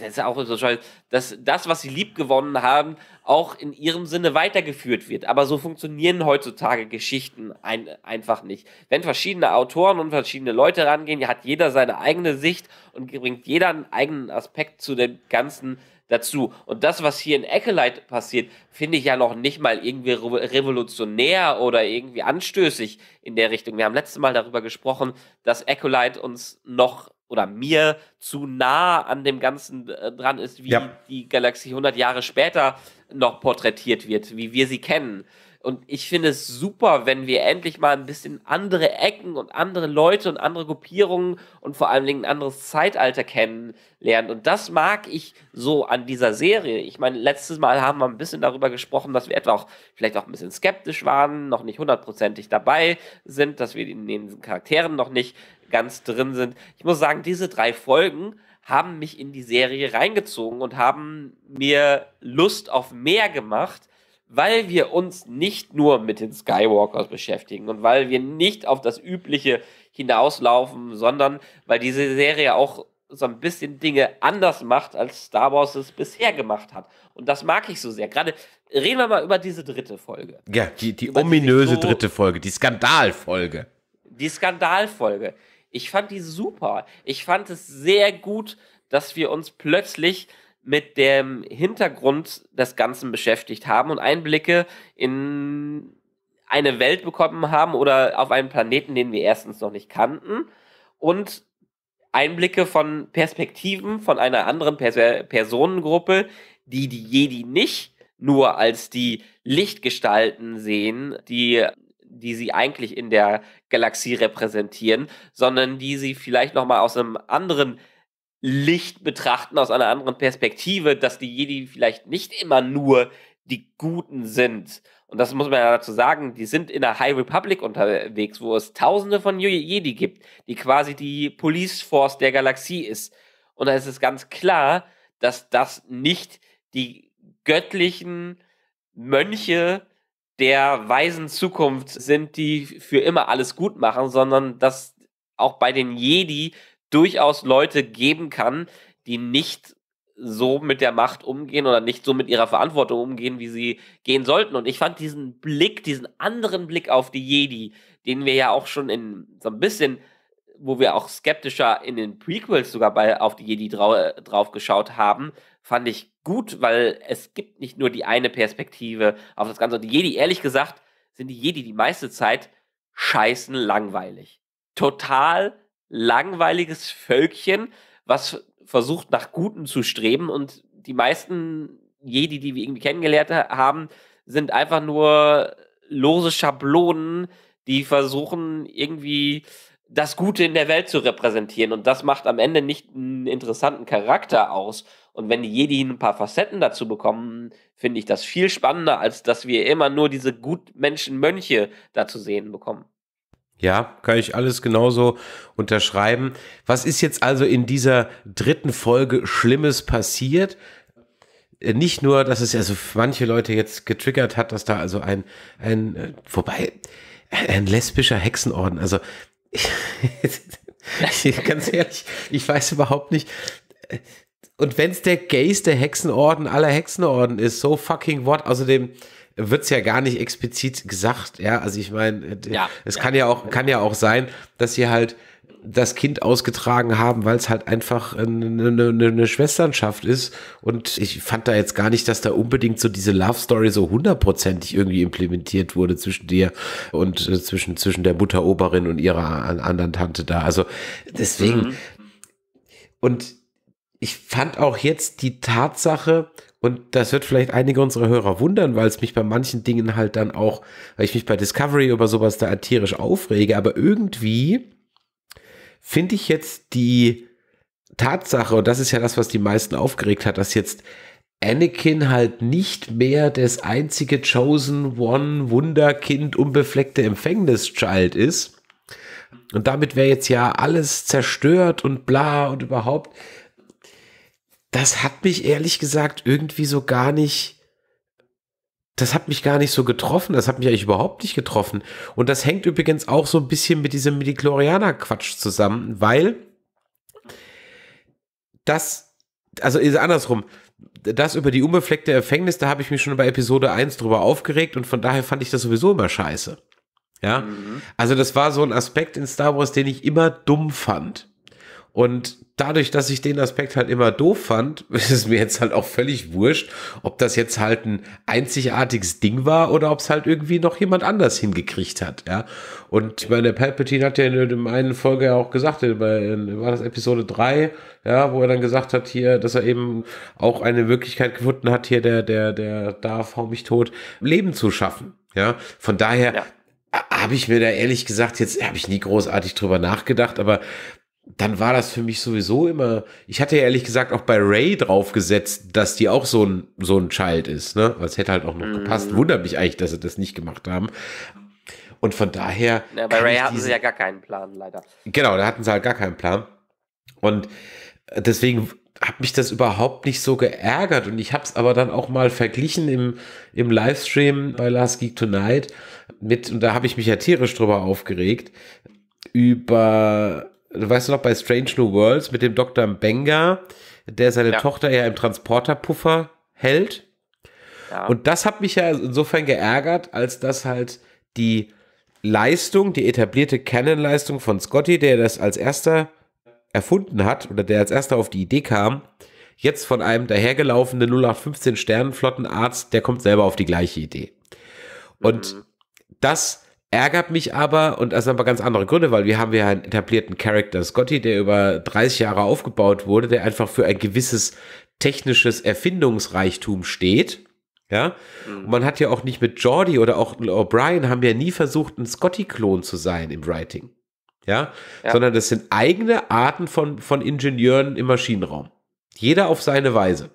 das ist auch so scheiße, dass das, was sie lieb gewonnen haben, auch in ihrem Sinne weitergeführt wird. Aber so funktionieren heutzutage Geschichten ein, einfach nicht. Wenn verschiedene Autoren und verschiedene Leute rangehen, hat jeder seine eigene Sicht und bringt jeder einen eigenen Aspekt zu dem Ganzen dazu. Und das, was hier in Acolyte passiert, finde ich ja noch nicht mal irgendwie revolutionär oder irgendwie anstößig in der Richtung. Wir haben letztes Mal darüber gesprochen, dass Acolyte uns noch oder mir zu nah an dem Ganzen äh, dran ist, wie ja. die Galaxie 100 Jahre später noch porträtiert wird, wie wir sie kennen. Und ich finde es super, wenn wir endlich mal ein bisschen andere Ecken und andere Leute und andere Gruppierungen und vor allen Dingen ein anderes Zeitalter kennenlernen. Und das mag ich so an dieser Serie. Ich meine, letztes Mal haben wir ein bisschen darüber gesprochen, dass wir etwa auch vielleicht auch ein bisschen skeptisch waren, noch nicht hundertprozentig dabei sind, dass wir in den Charakteren noch nicht ganz drin sind. Ich muss sagen, diese drei Folgen haben mich in die Serie reingezogen und haben mir Lust auf mehr gemacht, weil wir uns nicht nur mit den Skywalkers beschäftigen und weil wir nicht auf das Übliche hinauslaufen, sondern weil diese Serie auch so ein bisschen Dinge anders macht, als Star Wars es bisher gemacht hat. Und das mag ich so sehr. Gerade reden wir mal über diese dritte Folge. Ja, die, die ominöse so dritte Folge, die Skandalfolge. Die Skandalfolge. Ich fand die super. Ich fand es sehr gut, dass wir uns plötzlich mit dem Hintergrund des Ganzen beschäftigt haben und Einblicke in eine Welt bekommen haben oder auf einen Planeten, den wir erstens noch nicht kannten und Einblicke von Perspektiven von einer anderen Pers Personengruppe, die die Jedi nicht nur als die Lichtgestalten sehen, die, die sie eigentlich in der Galaxie repräsentieren, sondern die sie vielleicht nochmal aus einem anderen Licht betrachten, aus einer anderen Perspektive, dass die Jedi vielleicht nicht immer nur die Guten sind. Und das muss man ja dazu sagen, die sind in der High Republic unterwegs, wo es tausende von Jedi gibt, die quasi die Police Force der Galaxie ist. Und da ist es ganz klar, dass das nicht die göttlichen Mönche der weisen Zukunft sind, die für immer alles gut machen, sondern dass auch bei den Jedi durchaus Leute geben kann, die nicht so mit der Macht umgehen oder nicht so mit ihrer Verantwortung umgehen, wie sie gehen sollten. Und ich fand diesen Blick, diesen anderen Blick auf die Jedi, den wir ja auch schon in so ein bisschen, wo wir auch skeptischer in den Prequels sogar bei auf die Jedi drau drauf geschaut haben, fand ich gut, weil es gibt nicht nur die eine Perspektive auf das Ganze. Und die Jedi, ehrlich gesagt, sind die Jedi die meiste Zeit scheißen langweilig. Total langweiliges Völkchen, was versucht, nach Guten zu streben. Und die meisten Jedi, die wir irgendwie kennengelernt haben, sind einfach nur lose Schablonen, die versuchen, irgendwie das Gute in der Welt zu repräsentieren. Und das macht am Ende nicht einen interessanten Charakter aus. Und wenn die Jedi ein paar Facetten dazu bekommen, finde ich das viel spannender, als dass wir immer nur diese Gutmenschen-Mönche dazu sehen bekommen. Ja, kann ich alles genauso unterschreiben. Was ist jetzt also in dieser dritten Folge Schlimmes passiert? Äh, nicht nur, dass es ja so manche Leute jetzt getriggert hat, dass da also ein, ein, vorbei, äh, äh, ein lesbischer Hexenorden, also, ganz ehrlich, ich weiß überhaupt nicht. Und wenn es der gayste Hexenorden aller Hexenorden ist, so fucking what? Außerdem, also wird es ja gar nicht explizit gesagt. Ja, also ich meine, äh, ja, es ja. kann ja auch, kann ja auch sein, dass sie halt das Kind ausgetragen haben, weil es halt einfach eine, äh, eine, eine, ne, ne Schwesternschaft ist. Und ich fand da jetzt gar nicht, dass da unbedingt so diese Love Story so hundertprozentig irgendwie implementiert wurde zwischen dir und äh, zwischen, zwischen der Mutteroberin und ihrer anderen Tante da. Also deswegen. Mhm. Und ich fand auch jetzt die Tatsache, und das wird vielleicht einige unserer Hörer wundern, weil es mich bei manchen Dingen halt dann auch, weil ich mich bei Discovery über sowas da tierisch aufrege, aber irgendwie finde ich jetzt die Tatsache, und das ist ja das, was die meisten aufgeregt hat, dass jetzt Anakin halt nicht mehr das einzige Chosen One Wunderkind unbefleckte Empfängnischild ist. Und damit wäre jetzt ja alles zerstört und bla und überhaupt das hat mich ehrlich gesagt irgendwie so gar nicht das hat mich gar nicht so getroffen, das hat mich eigentlich überhaupt nicht getroffen. Und das hängt übrigens auch so ein bisschen mit diesem Midichlorianer-Quatsch zusammen, weil das, also ist andersrum, das über die unbefleckte Empfängnis, da habe ich mich schon bei Episode 1 drüber aufgeregt und von daher fand ich das sowieso immer scheiße. Ja, mhm. also das war so ein Aspekt in Star Wars, den ich immer dumm fand. Und dadurch, dass ich den Aspekt halt immer doof fand, ist es mir jetzt halt auch völlig wurscht, ob das jetzt halt ein einzigartiges Ding war oder ob es halt irgendwie noch jemand anders hingekriegt hat, ja. Und ich meine, der Palpatine hat ja in der einen Folge ja auch gesagt, war das Episode 3, ja, wo er dann gesagt hat hier, dass er eben auch eine Möglichkeit gefunden hat, hier der, der, der darf, hau mich tot, Leben zu schaffen, ja. Von daher, ja habe ich mir da ehrlich gesagt, jetzt habe ich nie großartig drüber nachgedacht, aber dann war das für mich sowieso immer. Ich hatte ehrlich gesagt auch bei Ray draufgesetzt, dass die auch so ein, so ein Child ist, ne? Was hätte halt auch noch mhm. gepasst. Wundert mich eigentlich, dass sie das nicht gemacht haben. Und von daher. Ja, bei Ray hatten sie ja gar keinen Plan, leider. Genau, da hatten sie halt gar keinen Plan. Und äh, deswegen hat mich das überhaupt nicht so geärgert. Und ich habe es aber dann auch mal verglichen im, im Livestream bei Last Geek Tonight mit, und da habe ich mich ja tierisch drüber aufgeregt, über du weißt du noch, bei Strange New Worlds mit dem Dr. Benga, der seine ja. Tochter ja im Transporterpuffer hält. Ja. Und das hat mich ja insofern geärgert, als dass halt die Leistung, die etablierte Canon-Leistung von Scotty, der das als erster erfunden hat oder der als erster auf die Idee kam, jetzt von einem dahergelaufenen 0815 Sternenflottenarzt, der kommt selber auf die gleiche Idee. Und mhm. das Ärgert mich aber, und das sind aber ganz andere Gründe, weil wir haben ja einen etablierten Charakter Scotty, der über 30 Jahre aufgebaut wurde, der einfach für ein gewisses technisches Erfindungsreichtum steht. Ja, mhm. und man hat ja auch nicht mit Jordi oder auch O'Brien haben ja nie versucht, ein Scotty-Klon zu sein im Writing. Ja? ja? sondern das sind eigene Arten von, von Ingenieuren im Maschinenraum. Jeder auf seine Weise.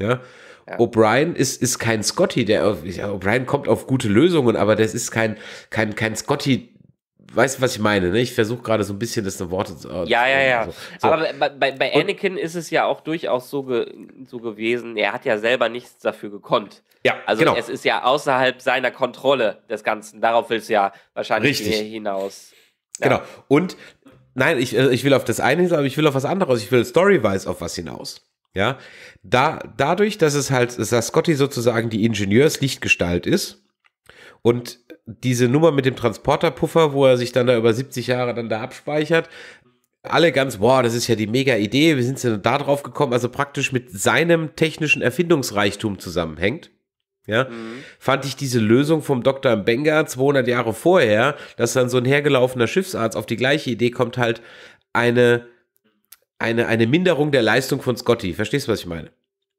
Ja, ja. O'Brien ist, ist kein Scotty, der O'Brien kommt auf gute Lösungen, aber das ist kein, kein, kein Scotty, weißt du, was ich meine? Ne? Ich versuche gerade so ein bisschen das in Worte zu. ja, ja, ja. So. So. Aber bei, bei Anakin und, ist es ja auch durchaus so, ge, so gewesen, er hat ja selber nichts dafür gekonnt. Ja, also genau. es ist ja außerhalb seiner Kontrolle des Ganzen. Darauf willst du ja wahrscheinlich hinaus. Ja. Genau. Und nein, ich, also ich will auf das eine hinaus, aber ich will auf was anderes. Ich will storywise auf was hinaus. Ja, da, dadurch, dass es halt Sascotti sozusagen die Ingenieurslichtgestalt ist und diese Nummer mit dem Transporterpuffer, wo er sich dann da über 70 Jahre dann da abspeichert, alle ganz, boah, das ist ja die mega Idee, wir sind ja da drauf gekommen, also praktisch mit seinem technischen Erfindungsreichtum zusammenhängt. Ja, mhm. fand ich diese Lösung vom Dr. Benga 200 Jahre vorher, dass dann so ein hergelaufener Schiffsarzt auf die gleiche Idee kommt, halt eine eine, eine Minderung der Leistung von Scotty. Verstehst du, was ich meine?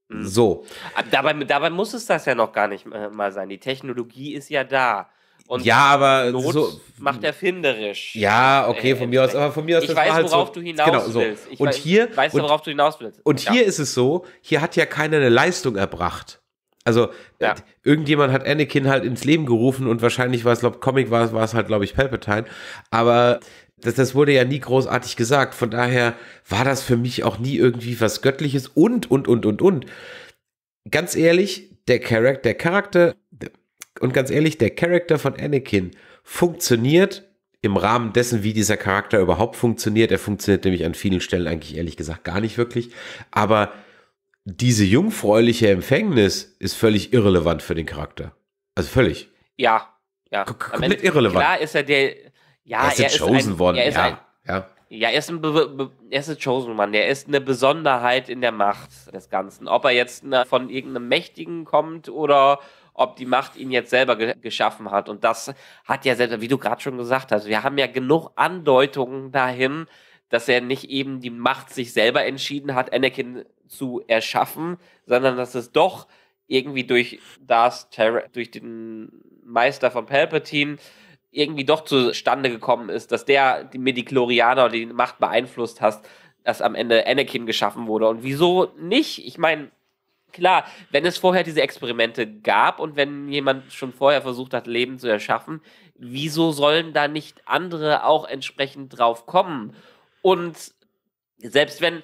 Mhm. So. Aber dabei, dabei muss es das ja noch gar nicht äh, mal sein. Die Technologie ist ja da. Und ja, aber Not so, macht erfinderisch. Ja, okay, von äh, mir aus. Aber von mir aus ich weiß, halt worauf so, du hinaus genau, so. willst. Ich und weiß, hier, weißt du, worauf du hinaus willst. Und ja. hier ist es so: Hier hat ja keiner eine Leistung erbracht. Also ja. irgendjemand hat Anakin halt ins Leben gerufen und wahrscheinlich war es, glaube Comic war es, war es halt, glaube ich, Palpatine. Aber das, das wurde ja nie großartig gesagt. Von daher war das für mich auch nie irgendwie was Göttliches und, und, und, und, und. Ganz ehrlich, der Charakter, der Charakter, und ganz ehrlich, der Charakter von Anakin funktioniert im Rahmen dessen, wie dieser Charakter überhaupt funktioniert. Er funktioniert nämlich an vielen Stellen eigentlich ehrlich gesagt gar nicht wirklich. Aber diese jungfräuliche Empfängnis ist völlig irrelevant für den Charakter. Also völlig. Ja, ja. K komplett irrelevant. Klar ist er der, ja, er ist er chosen ist ein, worden. Ist ja, ein, ja. Ja, er ist, ein Be Be er ist ein Chosen Mann. Er ist eine Besonderheit in der Macht des Ganzen. Ob er jetzt ne, von irgendeinem Mächtigen kommt oder ob die Macht ihn jetzt selber ge geschaffen hat. Und das hat ja selbst, wie du gerade schon gesagt hast, wir haben ja genug Andeutungen dahin, dass er nicht eben die Macht sich selber entschieden hat, Anakin zu erschaffen, sondern dass es doch irgendwie durch Darth Ter durch den Meister von Palpatine irgendwie doch zustande gekommen ist, dass der die Mediklorianer die Macht beeinflusst hast, dass am Ende Anakin geschaffen wurde. Und wieso nicht? Ich meine, klar, wenn es vorher diese Experimente gab und wenn jemand schon vorher versucht hat, Leben zu erschaffen, wieso sollen da nicht andere auch entsprechend drauf kommen? Und selbst wenn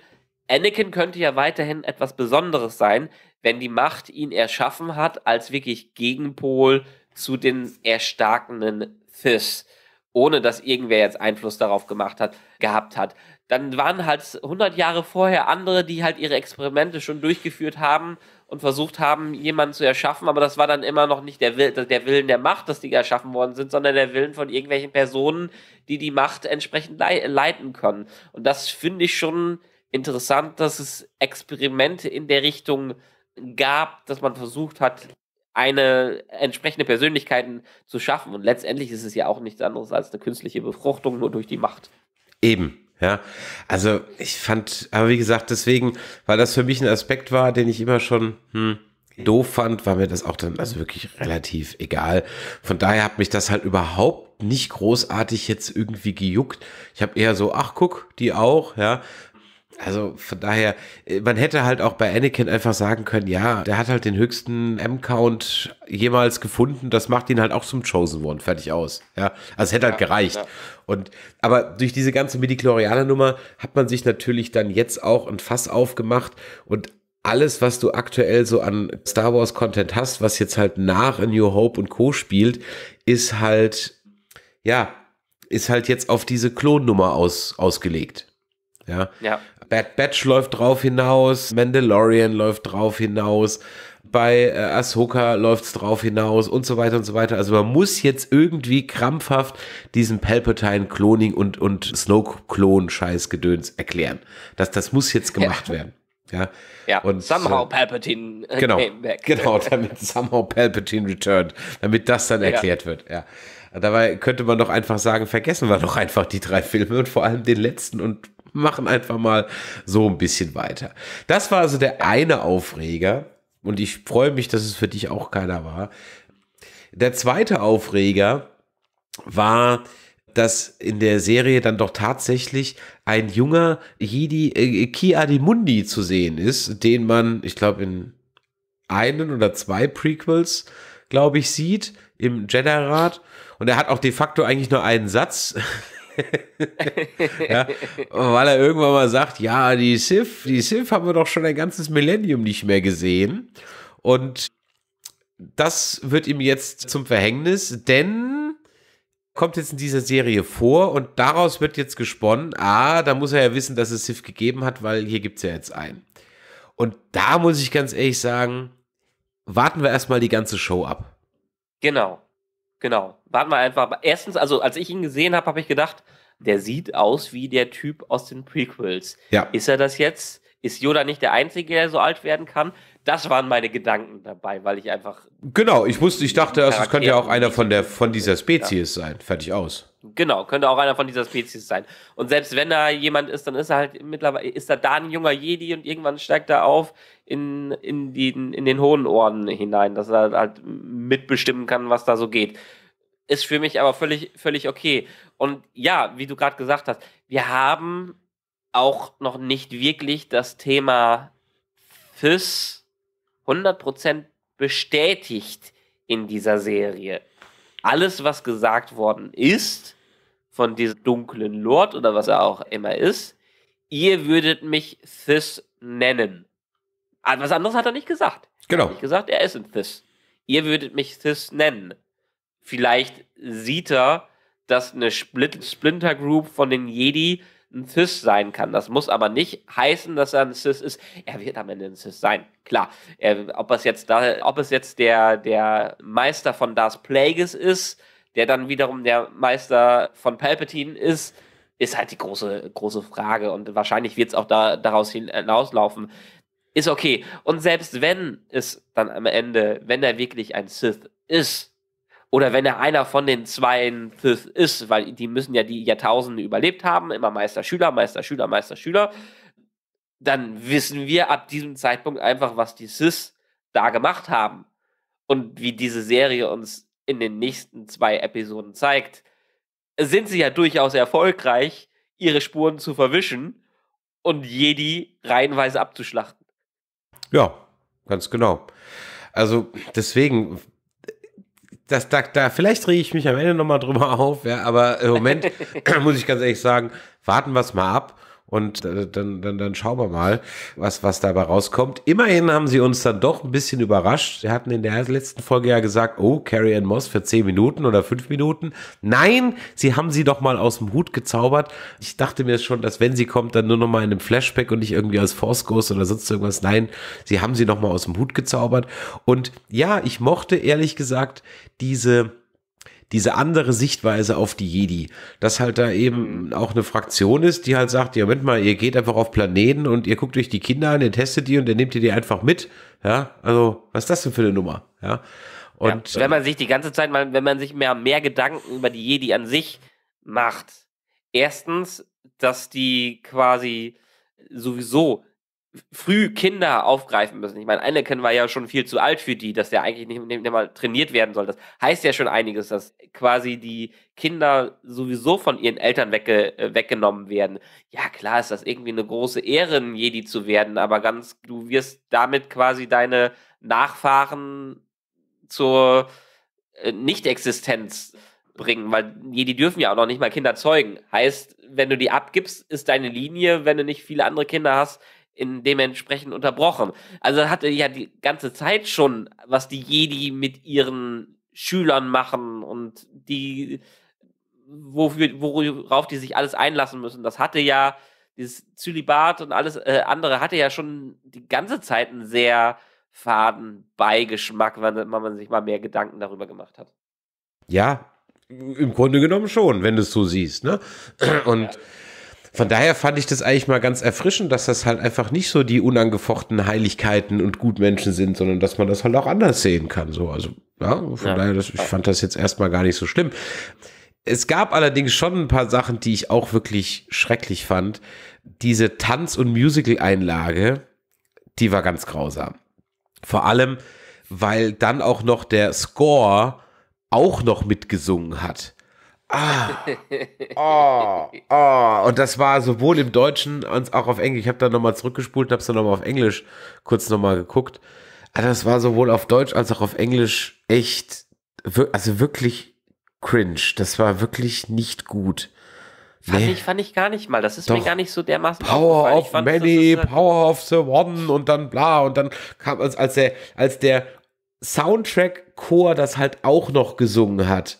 Anakin könnte ja weiterhin etwas Besonderes sein, wenn die Macht ihn erschaffen hat als wirklich Gegenpol zu den erstarkenden Fist, ohne dass irgendwer jetzt Einfluss darauf gemacht hat, gehabt hat. Dann waren halt 100 Jahre vorher andere, die halt ihre Experimente schon durchgeführt haben und versucht haben, jemanden zu erschaffen, aber das war dann immer noch nicht der, Will, der Willen der Macht, dass die erschaffen worden sind, sondern der Willen von irgendwelchen Personen, die die Macht entsprechend leiten können. Und das finde ich schon interessant, dass es Experimente in der Richtung gab, dass man versucht hat, eine entsprechende Persönlichkeit zu schaffen. Und letztendlich ist es ja auch nichts anderes als eine künstliche Befruchtung, nur durch die Macht. Eben. Ja, also ich fand, aber wie gesagt, deswegen, weil das für mich ein Aspekt war, den ich immer schon hm, doof fand, war mir das auch dann also wirklich relativ egal. Von daher hat mich das halt überhaupt nicht großartig jetzt irgendwie gejuckt. Ich habe eher so, ach guck, die auch, ja. Also von daher, äh, man hätte halt auch bei Anakin einfach sagen können, ja, der hat halt den höchsten M-Count jemals gefunden, das macht ihn halt auch zum Chosen One, fertig aus. Ja, also es hätte halt ja, halt gereicht. Ja. Und aber durch diese ganze Midichlorianer Nummer hat man sich natürlich dann jetzt auch ein Fass aufgemacht und alles, was du aktuell so an Star Wars Content hast, was jetzt halt nach A New Hope und Co spielt, ist halt ja, ist halt jetzt auf diese Klonnummer aus, ausgelegt. Ja. ja. Bad Batch läuft drauf hinaus, Mandalorian läuft drauf hinaus, bei äh, Ahsoka läuft es drauf hinaus und so weiter und so weiter. Also man muss jetzt irgendwie krampfhaft diesen Palpatine-Cloning und, und Snoke-Klon-Scheiß-Gedöns erklären. Das, das muss jetzt gemacht ja. werden. Ja, ja und somehow äh, Palpatine äh, genau, came back. Genau, damit somehow Palpatine returned, damit das dann erklärt wird. Ja. Dabei könnte man doch einfach sagen, vergessen wir doch einfach die drei Filme und vor allem den letzten und machen einfach mal so ein bisschen weiter. Das war also der eine Aufreger. Und ich freue mich, dass es für dich auch keiner war. Der zweite Aufreger war, dass in der Serie dann doch tatsächlich ein junger Jedi äh, Ki Adimundi zu sehen ist, den man, ich glaube, in einen oder zwei Prequels, glaube ich, sieht im Jedi-Rat. Und er hat auch de facto eigentlich nur einen Satz. ja, weil er irgendwann mal sagt, ja, die Sif, die Sif haben wir doch schon ein ganzes Millennium nicht mehr gesehen. Und das wird ihm jetzt zum Verhängnis, denn kommt jetzt in dieser Serie vor und daraus wird jetzt gesponnen, ah, da muss er ja wissen, dass es Sif gegeben hat, weil hier gibt es ja jetzt einen. Und da muss ich ganz ehrlich sagen, warten wir erstmal die ganze Show ab. Genau. Genau. Warten wir einfach. erstens, also als ich ihn gesehen habe, habe ich gedacht, der sieht aus wie der Typ aus den Prequels. Ja. Ist er das jetzt? Ist Yoda nicht der Einzige, der so alt werden kann? Das waren meine Gedanken dabei, weil ich einfach. Genau, ich wusste, ich dachte, also, es könnte ja auch einer von, der, von dieser Spezies ja. sein. Fertig aus. Genau, könnte auch einer von dieser Spezies sein. Und selbst wenn er jemand ist, dann ist er halt mittlerweile, ist er da ein junger Jedi und irgendwann steigt er auf in, in, die, in den hohen Orden hinein, dass er halt mitbestimmen kann, was da so geht. Ist für mich aber völlig, völlig okay. Und ja, wie du gerade gesagt hast, wir haben auch noch nicht wirklich das Thema FIS 100% bestätigt in dieser Serie. Alles, was gesagt worden ist von diesem dunklen Lord oder was er auch immer ist, ihr würdet mich Fis nennen. Aber ah, was anderes hat er nicht gesagt. Genau. Er hat genau. gesagt, er ist ein Cis. Ihr würdet mich Cis nennen. Vielleicht sieht er, dass eine Split Splinter Group von den Jedi ein Cis sein kann. Das muss aber nicht heißen, dass er ein Cis ist. Er wird am Ende ein Cis sein. Klar. Er, ob es jetzt, da, ob es jetzt der, der Meister von Darth Plagueis ist, der dann wiederum der Meister von Palpatine ist, ist halt die große, große Frage. Und wahrscheinlich wird es auch da, daraus hinauslaufen, äh, ist okay. Und selbst wenn es dann am Ende, wenn er wirklich ein Sith ist, oder wenn er einer von den zwei Sith ist, weil die müssen ja die Jahrtausende überlebt haben, immer Meister, Schüler, Meister, Schüler, Meister, Schüler, dann wissen wir ab diesem Zeitpunkt einfach, was die Sith da gemacht haben und wie diese Serie uns in den nächsten zwei Episoden zeigt, sind sie ja durchaus erfolgreich, ihre Spuren zu verwischen und Jedi reihenweise abzuschlachten. Ja, ganz genau. Also deswegen, das, da, da, vielleicht rege ich mich am Ende nochmal drüber auf, ja, aber im Moment muss ich ganz ehrlich sagen, warten wir es mal ab und dann, dann, dann schauen wir mal, was, was dabei rauskommt. Immerhin haben sie uns dann doch ein bisschen überrascht. Wir hatten in der letzten Folge ja gesagt, oh, Carrie Ann Moss für 10 Minuten oder 5 Minuten. Nein, sie haben sie doch mal aus dem Hut gezaubert. Ich dachte mir schon, dass wenn sie kommt, dann nur noch mal in einem Flashback und nicht irgendwie als Force Ghost oder sonst irgendwas. Nein, sie haben sie noch mal aus dem Hut gezaubert. Und ja, ich mochte ehrlich gesagt diese diese andere Sichtweise auf die Jedi, dass halt da eben mhm. auch eine Fraktion ist, die halt sagt, ja, Moment mal, ihr geht einfach auf Planeten und ihr guckt euch die Kinder an, ihr testet die und dann nehmt ihr die einfach mit. Ja, also, was ist das denn für eine Nummer? Ja. Und ja, wenn man äh, sich die ganze Zeit mal, wenn man sich mehr, mehr Gedanken über die Jedi an sich macht, erstens, dass die quasi sowieso früh Kinder aufgreifen müssen. Ich meine, Anakin war ja schon viel zu alt für die, dass der eigentlich nicht, nicht, mal trainiert werden soll. Das heißt ja schon einiges, dass quasi die Kinder sowieso von ihren Eltern wegge äh, weggenommen werden. Ja, klar ist das irgendwie eine große Ehre, ein Jedi zu werden, aber ganz, du wirst damit quasi deine Nachfahren zur äh, Nicht-Existenz bringen, weil Jedi dürfen ja auch noch nicht mal Kinder zeugen. Heißt, wenn du die abgibst, ist deine Linie, wenn du nicht viele andere Kinder hast, in dementsprechend unterbrochen. Also hatte ja die ganze Zeit schon, was die Jedi mit ihren Schülern machen und die, wofür, worauf die sich alles einlassen müssen. Das hatte ja dieses Zölibat und alles äh, andere hatte ja schon die ganze Zeit einen sehr faden Beigeschmack, wenn man sich mal mehr Gedanken darüber gemacht hat. Ja, im Grunde genommen schon, wenn du es so siehst. Ne? Und ja von daher fand ich das eigentlich mal ganz erfrischend, dass das halt einfach nicht so die unangefochtenen Heiligkeiten und Gutmenschen sind, sondern dass man das halt auch anders sehen kann. So, also, ja, von ja. daher, das, ich fand das jetzt erstmal gar nicht so schlimm. Es gab allerdings schon ein paar Sachen, die ich auch wirklich schrecklich fand. Diese Tanz- und Musical-Einlage, die war ganz grausam. Vor allem, weil dann auch noch der Score auch noch mitgesungen hat. Ah, oh, oh. Und das war sowohl im Deutschen als auch auf Englisch. Ich habe da nochmal zurückgespult und habe es dann nochmal auf Englisch kurz nochmal geguckt. Aber also das war sowohl auf Deutsch als auch auf Englisch echt, also wirklich cringe. Das war wirklich nicht gut. Fand, ich, fand ich gar nicht mal. Das ist Doch. mir gar nicht so dermaßen. Power of fand, many, äh, Power of the One und dann bla. Und dann kam als, als der, als der Soundtrack-Chor das halt auch noch gesungen hat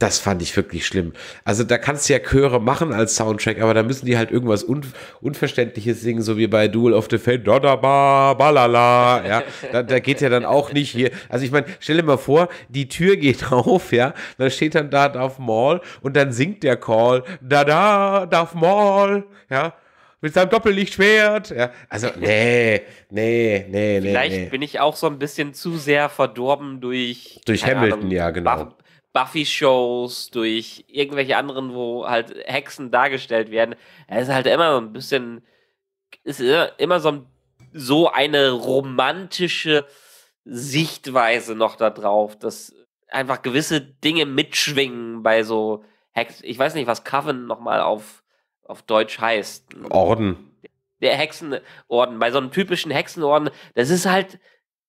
das fand ich wirklich schlimm. Also da kannst du ja Chöre machen als Soundtrack, aber da müssen die halt irgendwas Un Unverständliches singen, so wie bei Duel of the Fate. Da, da, ba, balala. Ja, da, da geht ja dann auch nicht hier. Also ich meine, stell dir mal vor, die Tür geht auf, ja, da steht dann da Darth Maul und dann singt der Call, da, da, Darth Maul, ja, mit seinem Doppellichtschwert. Ja, also, nee, nee, nee, nee. Vielleicht nee. bin ich auch so ein bisschen zu sehr verdorben durch. Durch Hamilton, Ahnung, ja, genau. Buffy-Shows, durch irgendwelche anderen, wo halt Hexen dargestellt werden. Es ist halt immer so ein bisschen, ist immer so, so eine romantische Sichtweise noch da drauf, dass einfach gewisse Dinge mitschwingen bei so Hexen. Ich weiß nicht, was Coven nochmal auf, auf Deutsch heißt. Orden. Der Hexenorden. Bei so einem typischen Hexenorden, das ist halt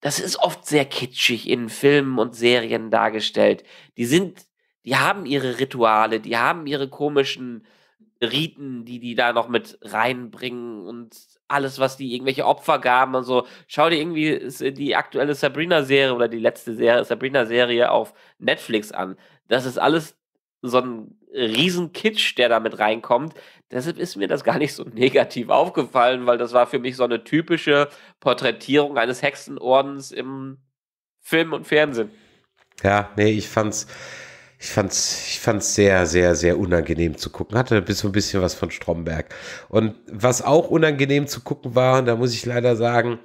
das ist oft sehr kitschig in Filmen und Serien dargestellt. Die sind, die haben ihre Rituale, die haben ihre komischen Riten, die die da noch mit reinbringen und alles, was die irgendwelche Opfer gaben und so. Schau dir irgendwie die aktuelle Sabrina-Serie oder die letzte Sabrina-Serie auf Netflix an. Das ist alles so ein Riesenkitsch, der damit reinkommt. Deshalb ist mir das gar nicht so negativ aufgefallen, weil das war für mich so eine typische Porträtierung eines Hexenordens im Film und Fernsehen. Ja, nee, ich fand's, ich fand's, ich fand's sehr, sehr, sehr unangenehm zu gucken. Hatte bis so ein bisschen was von Stromberg. Und was auch unangenehm zu gucken war, und da muss ich leider sagen,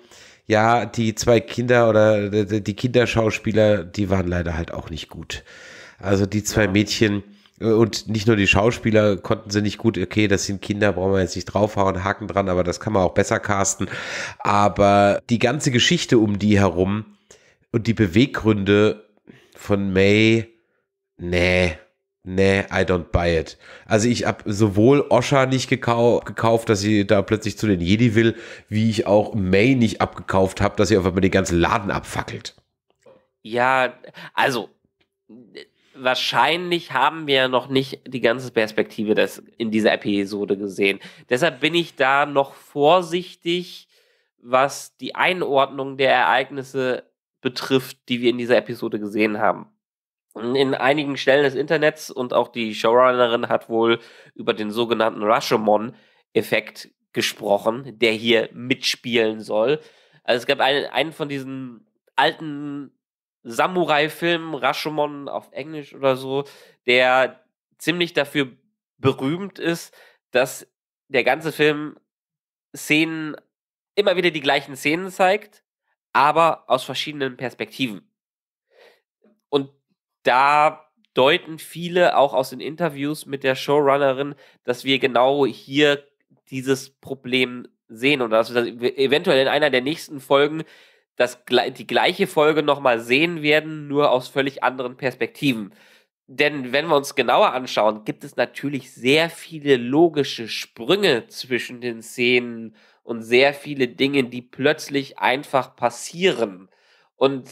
ja, die zwei Kinder oder äh, die Kinderschauspieler, die waren leider halt auch nicht gut. Also die zwei Mädchen, und nicht nur die Schauspieler konnten sie nicht gut, okay, das sind Kinder, brauchen wir jetzt nicht draufhauen, Haken dran, aber das kann man auch besser casten. Aber die ganze Geschichte um die herum und die Beweggründe von May, nee, nee, I don't buy it. Also ich habe sowohl Osha nicht gekau gekauft, dass sie da plötzlich zu den Jedi will, wie ich auch May nicht abgekauft habe, dass sie auf einmal den ganzen Laden abfackelt. Ja, also wahrscheinlich haben wir noch nicht die ganze Perspektive des, in dieser Episode gesehen. Deshalb bin ich da noch vorsichtig, was die Einordnung der Ereignisse betrifft, die wir in dieser Episode gesehen haben. In einigen Stellen des Internets und auch die Showrunnerin hat wohl über den sogenannten Rashomon-Effekt gesprochen, der hier mitspielen soll. Also es gab einen, einen von diesen alten Samurai-Film, Rashomon auf Englisch oder so, der ziemlich dafür berühmt ist, dass der ganze Film Szenen, immer wieder die gleichen Szenen zeigt, aber aus verschiedenen Perspektiven. Und da deuten viele auch aus den Interviews mit der Showrunnerin, dass wir genau hier dieses Problem sehen und dass wir eventuell in einer der nächsten Folgen das, die gleiche Folge nochmal sehen werden, nur aus völlig anderen Perspektiven. Denn wenn wir uns genauer anschauen, gibt es natürlich sehr viele logische Sprünge zwischen den Szenen und sehr viele Dinge, die plötzlich einfach passieren. Und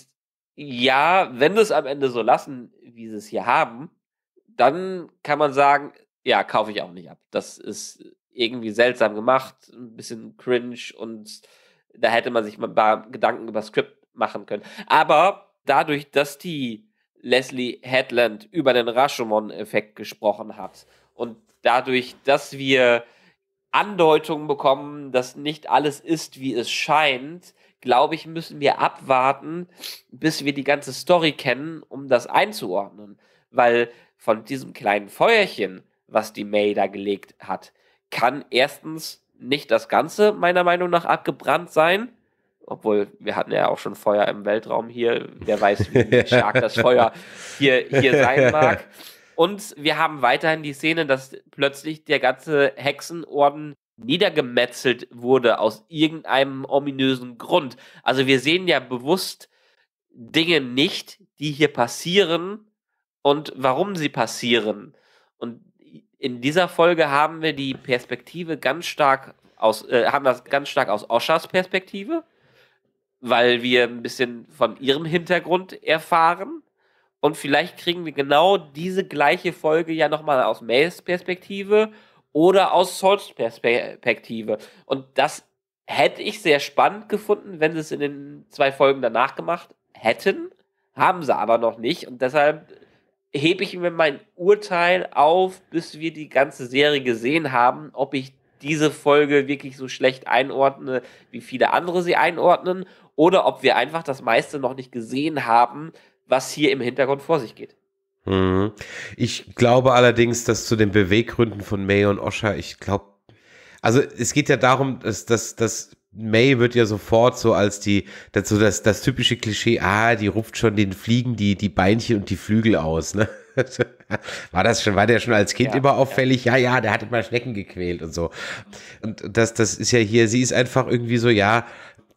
ja, wenn wir es am Ende so lassen, wie sie es hier haben, dann kann man sagen, ja, kaufe ich auch nicht ab. Das ist irgendwie seltsam gemacht, ein bisschen cringe und da hätte man sich mal ein paar Gedanken über Skript machen können. Aber dadurch, dass die Leslie Headland über den Rashomon-Effekt gesprochen hat und dadurch, dass wir Andeutungen bekommen, dass nicht alles ist, wie es scheint, glaube ich, müssen wir abwarten, bis wir die ganze Story kennen, um das einzuordnen. Weil von diesem kleinen Feuerchen, was die May da gelegt hat, kann erstens nicht das Ganze meiner Meinung nach abgebrannt sein. Obwohl, wir hatten ja auch schon Feuer im Weltraum hier. Wer weiß, wie stark das Feuer hier, hier sein mag. Und wir haben weiterhin die Szene, dass plötzlich der ganze Hexenorden niedergemetzelt wurde aus irgendeinem ominösen Grund. Also wir sehen ja bewusst Dinge nicht, die hier passieren und warum sie passieren. Und in dieser Folge haben wir die Perspektive ganz stark aus, äh, haben das ganz stark aus Oschas Perspektive, weil wir ein bisschen von ihrem Hintergrund erfahren. Und vielleicht kriegen wir genau diese gleiche Folge ja nochmal aus Mays Perspektive oder aus Souls Perspektive. Und das hätte ich sehr spannend gefunden, wenn sie es in den zwei Folgen danach gemacht hätten. Haben sie aber noch nicht. Und deshalb hebe ich mir mein Urteil auf, bis wir die ganze Serie gesehen haben, ob ich diese Folge wirklich so schlecht einordne, wie viele andere sie einordnen, oder ob wir einfach das meiste noch nicht gesehen haben, was hier im Hintergrund vor sich geht. Mhm. Ich glaube allerdings, dass zu den Beweggründen von May und Osha, ich glaube, also es geht ja darum, dass, dass, dass May wird ja sofort so als die, das, so das, das typische Klischee, ah, die ruft schon den Fliegen die, die Beinchen und die Flügel aus, ne? War das schon, war der schon als Kind ja, immer auffällig? Ja. ja, ja, der hatte mal Schnecken gequält und so. Und das, das ist ja hier, sie ist einfach irgendwie so, ja,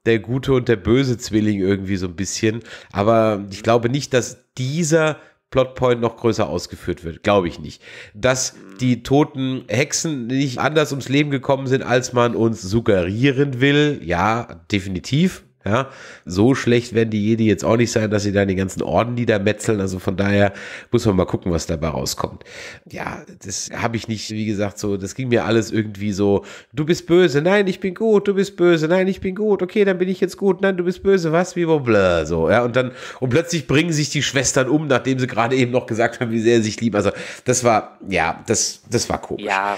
der gute und der böse Zwilling irgendwie so ein bisschen. Aber ich glaube nicht, dass dieser Plotpoint noch größer ausgeführt wird. Glaube ich nicht. Dass die toten Hexen nicht anders ums Leben gekommen sind, als man uns suggerieren will, ja, definitiv. Ja, so schlecht werden die Jedi jetzt auch nicht sein, dass sie da die ganzen Orden niedermetzeln. Also von daher muss man mal gucken, was dabei rauskommt. Ja, das habe ich nicht, wie gesagt, so, das ging mir alles irgendwie so, du bist böse, nein, ich bin gut, du bist böse, nein, ich bin gut, okay, dann bin ich jetzt gut, nein, du bist böse, was, wie, wo, bla, so, ja, und dann, und plötzlich bringen sich die Schwestern um, nachdem sie gerade eben noch gesagt haben, wie sehr sie sich lieben. Also, das war, ja, das, das war komisch. Ja,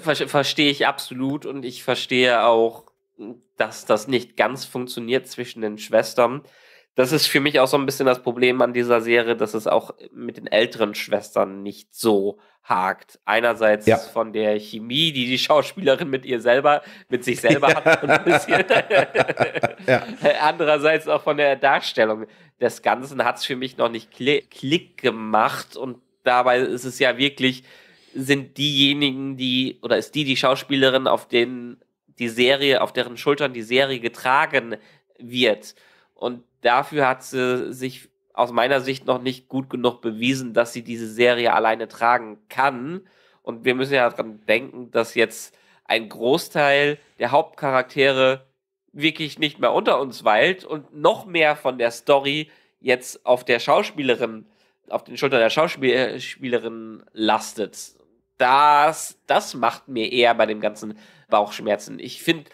ver verstehe ich absolut und ich verstehe auch, dass das nicht ganz funktioniert zwischen den Schwestern. Das ist für mich auch so ein bisschen das Problem an dieser Serie, dass es auch mit den älteren Schwestern nicht so hakt. Einerseits ja. von der Chemie, die die Schauspielerin mit ihr selber, mit sich selber ja. hat, ein ja. Andererseits auch von der Darstellung des Ganzen hat es für mich noch nicht Klick gemacht und dabei ist es ja wirklich, sind diejenigen, die, oder ist die die Schauspielerin, auf denen die Serie, auf deren Schultern die Serie getragen wird. Und dafür hat sie sich aus meiner Sicht noch nicht gut genug bewiesen, dass sie diese Serie alleine tragen kann. Und wir müssen ja daran denken, dass jetzt ein Großteil der Hauptcharaktere wirklich nicht mehr unter uns weilt und noch mehr von der Story jetzt auf der Schauspielerin, auf den Schultern der Schauspielerin lastet. Das, das macht mir eher bei dem ganzen Bauchschmerzen. Ich finde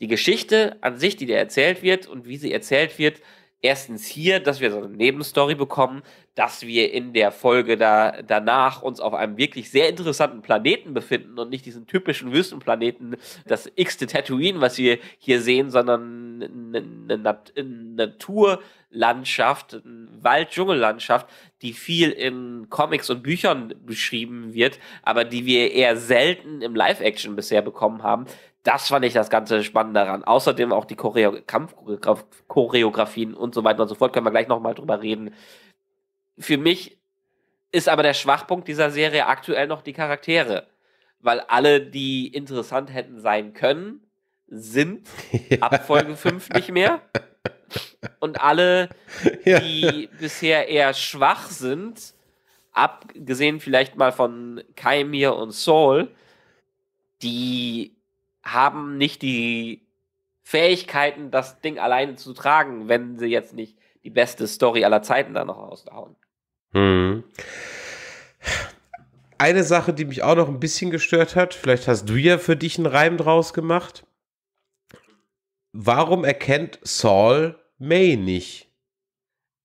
die Geschichte an sich, die da erzählt wird und wie sie erzählt wird, erstens hier, dass wir so eine Nebenstory bekommen, dass wir in der Folge da, danach uns auf einem wirklich sehr interessanten Planeten befinden und nicht diesen typischen Wüstenplaneten, das x-te Tatooine, was wir hier sehen, sondern eine, Nat Naturlandschaft, eine Wald-Dschungellandschaft, die viel in Comics und Büchern beschrieben wird, aber die wir eher selten im Live-Action bisher bekommen haben das fand ich das Ganze spannend daran. Außerdem auch die Choreo Kampfchoreografien und so weiter und so fort. Können wir gleich nochmal drüber reden. Für mich ist aber der Schwachpunkt dieser Serie aktuell noch die Charaktere. Weil alle, die interessant hätten sein können, sind ja. ab Folge 5 nicht mehr. Und alle, die bisher eher schwach sind, abgesehen vielleicht mal von Kaimir und Saul, die haben nicht die Fähigkeiten, das Ding alleine zu tragen, wenn sie jetzt nicht die beste Story aller Zeiten da noch raushauen. Hm. Eine Sache, die mich auch noch ein bisschen gestört hat, vielleicht hast du ja für dich einen Reim draus gemacht. Warum erkennt Saul May nicht?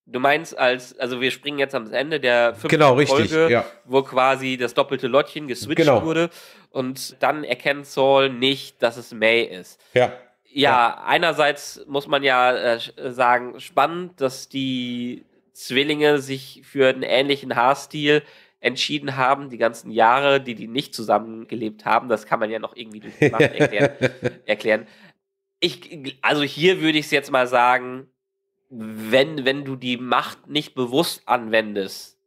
Du meinst als, also wir springen jetzt am Ende der fünften genau, richtig, Folge, ja. wo quasi das doppelte Lottchen geswitcht genau. wurde und dann erkennt Saul nicht, dass es May ist. Ja. Ja, ja. einerseits muss man ja äh, sagen, spannend, dass die Zwillinge sich für einen ähnlichen Haarstil entschieden haben, die ganzen Jahre, die die nicht zusammengelebt haben, das kann man ja noch irgendwie durch erklären, erklären. Ich, also hier würde ich es jetzt mal sagen, wenn, wenn du die Macht nicht bewusst anwendest,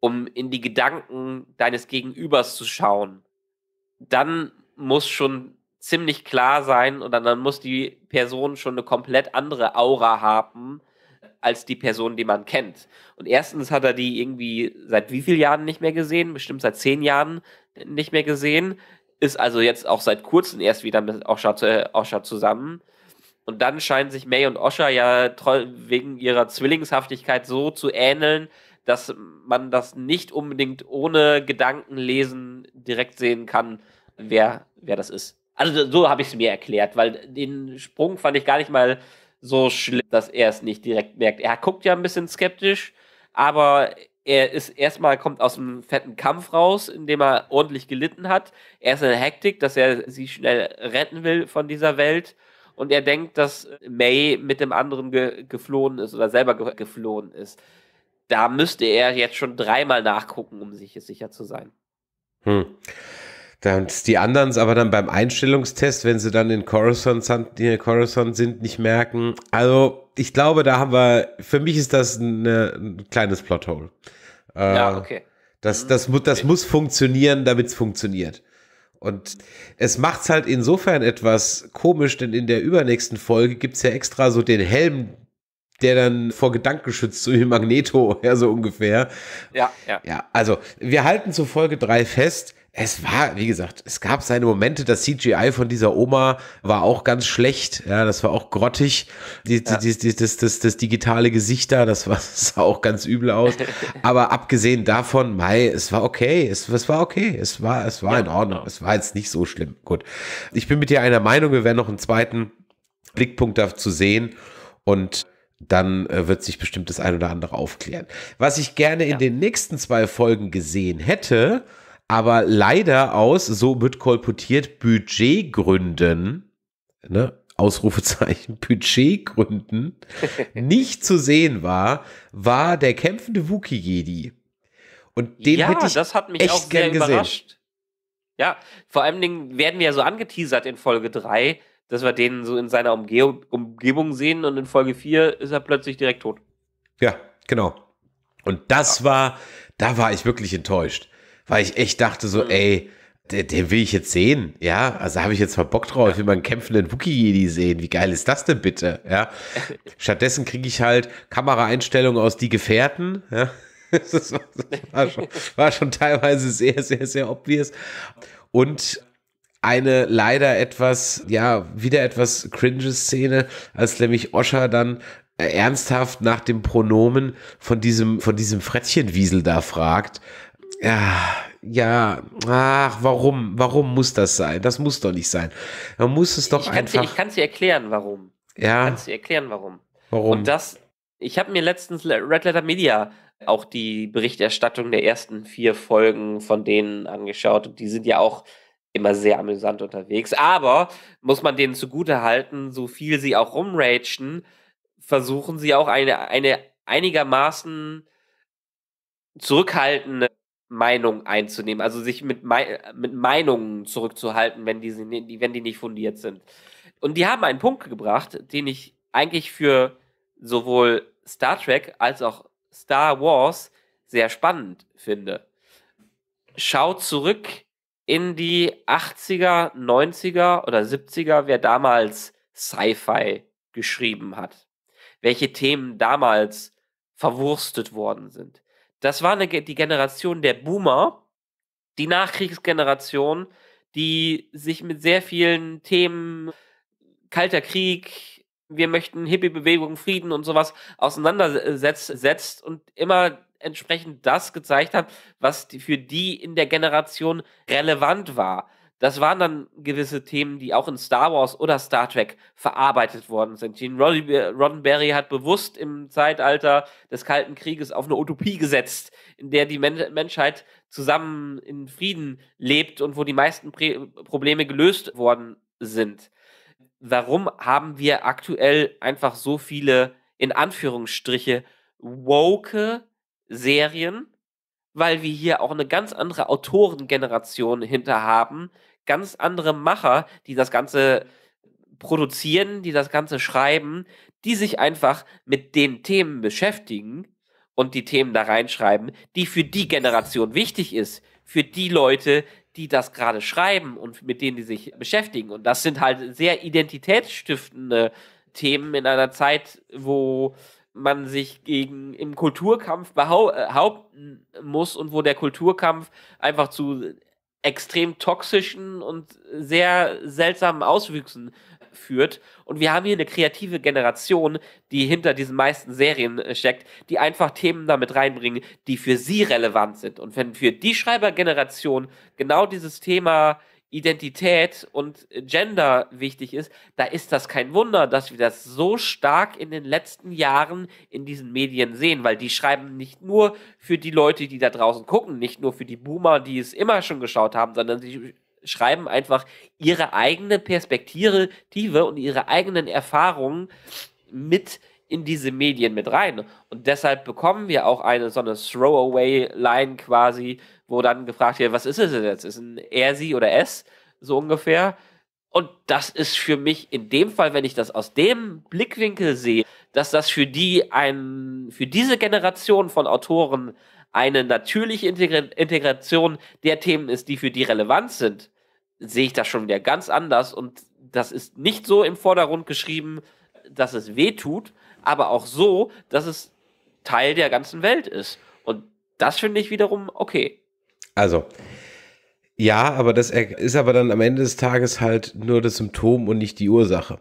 um in die Gedanken deines Gegenübers zu schauen, dann muss schon ziemlich klar sein und dann, muss die Person schon eine komplett andere Aura haben als die Person, die man kennt. Und erstens hat er die irgendwie seit wie vielen Jahren nicht mehr gesehen, bestimmt seit zehn Jahren nicht mehr gesehen, ist also jetzt auch seit kurzem erst wieder mit Osha, äh, Osha zusammen und dann scheinen sich May und Osha ja wegen ihrer Zwillingshaftigkeit so zu ähneln, dass man das nicht unbedingt ohne Gedankenlesen direkt sehen kann, wer, wer das ist. Also so habe ich es mir erklärt, weil den Sprung fand ich gar nicht mal so schlimm, dass er es nicht direkt merkt. Er guckt ja ein bisschen skeptisch, aber er ist erstmal kommt aus einem fetten Kampf raus, in dem er ordentlich gelitten hat. Er ist in der Hektik, dass er sie schnell retten will von dieser Welt und er denkt, dass May mit dem anderen ge geflohen ist oder selber ge geflohen ist. Da müsste er jetzt schon dreimal nachgucken, um sich sicher zu sein. Hm. Und die anderen aber dann beim Einstellungstest, wenn sie dann in Coruscant, in Coruscant sind, nicht merken. Also, ich glaube, da haben wir, für mich ist das eine, ein kleines Plothole. Äh, ja, okay. Das, mhm. das, das, das muss funktionieren, damit es funktioniert. Und es macht es halt insofern etwas komisch, denn in der übernächsten Folge gibt es ja extra so den Helm, der dann vor Gedanken schützt, so wie Magneto, ja, so ungefähr. Ja, ja. Ja, also wir halten zu Folge drei fest es war, wie gesagt, es gab seine Momente. Das CGI von dieser Oma war auch ganz schlecht. Ja, das war auch grottig. Die, ja. die, die, das, das, das digitale Gesicht da, das, war, das sah auch ganz übel aus. Aber abgesehen davon, Mai, es war okay. Es, es war okay. Es war, es war ja. in Ordnung. Es war jetzt nicht so schlimm. Gut. Ich bin mit dir einer Meinung. Wir werden noch einen zweiten Blickpunkt dazu sehen. Und dann äh, wird sich bestimmt das ein oder andere aufklären. Was ich gerne in den nächsten zwei Folgen gesehen hätte, aber leider aus, so wird kolportiert, Budgetgründen, ne, Ausrufezeichen, Budgetgründen, nicht zu sehen war, war der kämpfende wookiee jedi Und den ja, hätte ich das hat mich echt auch sehr überrascht. Gesehen. Ja, vor allen Dingen werden wir ja so angeteasert in Folge 3, dass wir den so in seiner Umge Umgebung sehen und in Folge 4 ist er plötzlich direkt tot. Ja, genau. Und das ja. war, da war ich wirklich enttäuscht weil ich echt dachte so, mhm. ey, den, den will ich jetzt sehen, ja, also habe ich jetzt mal Bock drauf, ich will mal einen kämpfenden Wookie-Jedi sehen, wie geil ist das denn bitte, ja. Stattdessen kriege ich halt Kameraeinstellungen aus Die Gefährten, ja. war, das war, schon, war schon teilweise sehr, sehr, sehr obvious. Und eine leider etwas, ja, wieder etwas cringe Szene, als nämlich Osha dann äh, ernsthaft nach dem Pronomen von diesem, von diesem Frettchenwiesel da fragt, ja, ja, ach, warum, warum muss das sein? Das muss doch nicht sein. Man muss es doch ich einfach. Dir, ich kann es dir erklären, warum. Ja. Ich kann es dir erklären, warum. Warum? Und das, ich habe mir letztens Red Letter Media auch die Berichterstattung der ersten vier Folgen von denen angeschaut und die sind ja auch immer sehr amüsant unterwegs. Aber muss man denen zugute halten, so viel sie auch rumragen, versuchen sie auch eine, eine einigermaßen zurückhaltende Meinung einzunehmen, also sich mit, Me mit Meinungen zurückzuhalten, wenn ne, die, wenn die nicht fundiert sind. Und die haben einen Punkt gebracht, den ich eigentlich für sowohl Star Trek als auch Star Wars sehr spannend finde. Schau zurück in die 80er, 90er oder 70er, wer damals Sci-Fi geschrieben hat, welche Themen damals verwurstet worden sind. Das war eine, die Generation der Boomer, die Nachkriegsgeneration, die sich mit sehr vielen Themen, Kalter Krieg, wir möchten Hippie-Bewegung, Frieden und sowas auseinandersetzt und immer entsprechend das gezeigt hat, was für die in der Generation relevant war. Das waren dann gewisse Themen, die auch in Star Wars oder Star Trek verarbeitet worden sind. Gene Roddenberry hat bewusst im Zeitalter des Kalten Krieges auf eine Utopie gesetzt, in der die Men Menschheit zusammen in Frieden lebt und wo die meisten Pre Probleme gelöst worden sind. Warum haben wir aktuell einfach so viele, in Anführungsstriche, woke Serien? weil wir hier auch eine ganz andere Autorengeneration hinter haben, ganz andere Macher, die das Ganze produzieren, die das Ganze schreiben, die sich einfach mit den Themen beschäftigen und die Themen da reinschreiben, die für die Generation wichtig ist, für die Leute, die das gerade schreiben und mit denen die sich beschäftigen. Und das sind halt sehr identitätsstiftende Themen in einer Zeit, wo man sich gegen im Kulturkampf behaupten äh, muss und wo der Kulturkampf einfach zu extrem toxischen und sehr seltsamen Auswüchsen führt. Und wir haben hier eine kreative Generation, die hinter diesen meisten Serien äh, steckt, die einfach Themen damit reinbringen, die für sie relevant sind. Und wenn für die Schreibergeneration genau dieses Thema Identität und Gender wichtig ist, da ist das kein Wunder, dass wir das so stark in den letzten Jahren in diesen Medien sehen, weil die schreiben nicht nur für die Leute, die da draußen gucken, nicht nur für die Boomer, die es immer schon geschaut haben, sondern sie schreiben einfach ihre eigene Perspektive und ihre eigenen Erfahrungen mit in diese Medien mit rein. Und deshalb bekommen wir auch eine so eine Throwaway-Line quasi wo dann gefragt wird, was ist es denn jetzt? Ist es ein R, sie oder S? So ungefähr. Und das ist für mich in dem Fall, wenn ich das aus dem Blickwinkel sehe, dass das für die ein, für diese Generation von Autoren eine natürliche Integration der Themen ist, die für die relevant sind, sehe ich das schon wieder ganz anders. Und das ist nicht so im Vordergrund geschrieben, dass es weh tut, aber auch so, dass es Teil der ganzen Welt ist. Und das finde ich wiederum okay. Also, ja, aber das ist aber dann am Ende des Tages halt nur das Symptom und nicht die Ursache.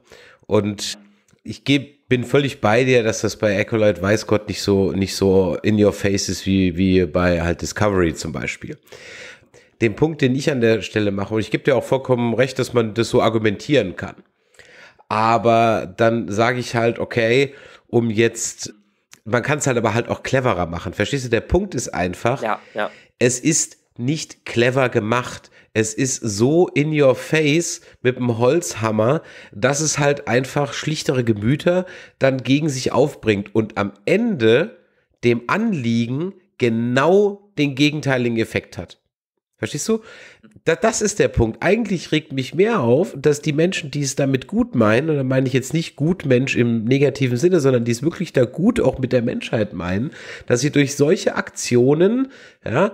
Und ich geb, bin völlig bei dir, dass das bei Acolyte weiß Gott nicht so, nicht so in your face ist wie, wie bei halt Discovery zum Beispiel. Den Punkt, den ich an der Stelle mache, und ich gebe dir auch vollkommen recht, dass man das so argumentieren kann. Aber dann sage ich halt, okay, um jetzt, man kann es halt aber halt auch cleverer machen. Verstehst du? Der Punkt ist einfach, ja, ja. es ist nicht clever gemacht. Es ist so in your face mit dem Holzhammer, dass es halt einfach schlichtere Gemüter dann gegen sich aufbringt und am Ende dem Anliegen genau den gegenteiligen Effekt hat. Verstehst du? das ist der Punkt. Eigentlich regt mich mehr auf, dass die Menschen, die es damit gut meinen, und da meine ich jetzt nicht gut Mensch im negativen Sinne, sondern die es wirklich da gut auch mit der Menschheit meinen, dass sie durch solche Aktionen ja,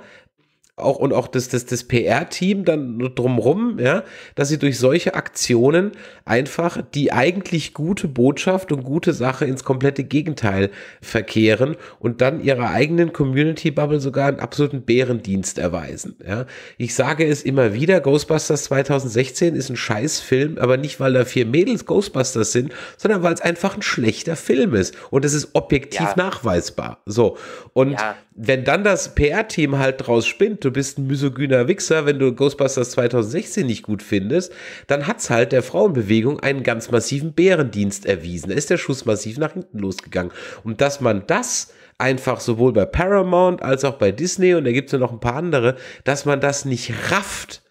auch und auch das, das, das PR-Team dann drumrum, ja, dass sie durch solche Aktionen einfach die eigentlich gute Botschaft und gute Sache ins komplette Gegenteil verkehren und dann ihrer eigenen Community-Bubble sogar einen absoluten Bärendienst erweisen. Ja. Ich sage es immer wieder, Ghostbusters 2016 ist ein Scheißfilm, aber nicht, weil da vier Mädels Ghostbusters sind, sondern weil es einfach ein schlechter Film ist. Und es ist objektiv ja. nachweisbar. So. Und ja. wenn dann das PR-Team halt draus spinnt, du bist ein misogyner Wichser, wenn du Ghostbusters 2016 nicht gut findest, dann hat es halt der Frauenbewegung einen ganz massiven Bärendienst erwiesen. Da ist der Schuss massiv nach hinten losgegangen. Und dass man das einfach sowohl bei Paramount als auch bei Disney und da gibt es ja noch ein paar andere, dass man das nicht rafft,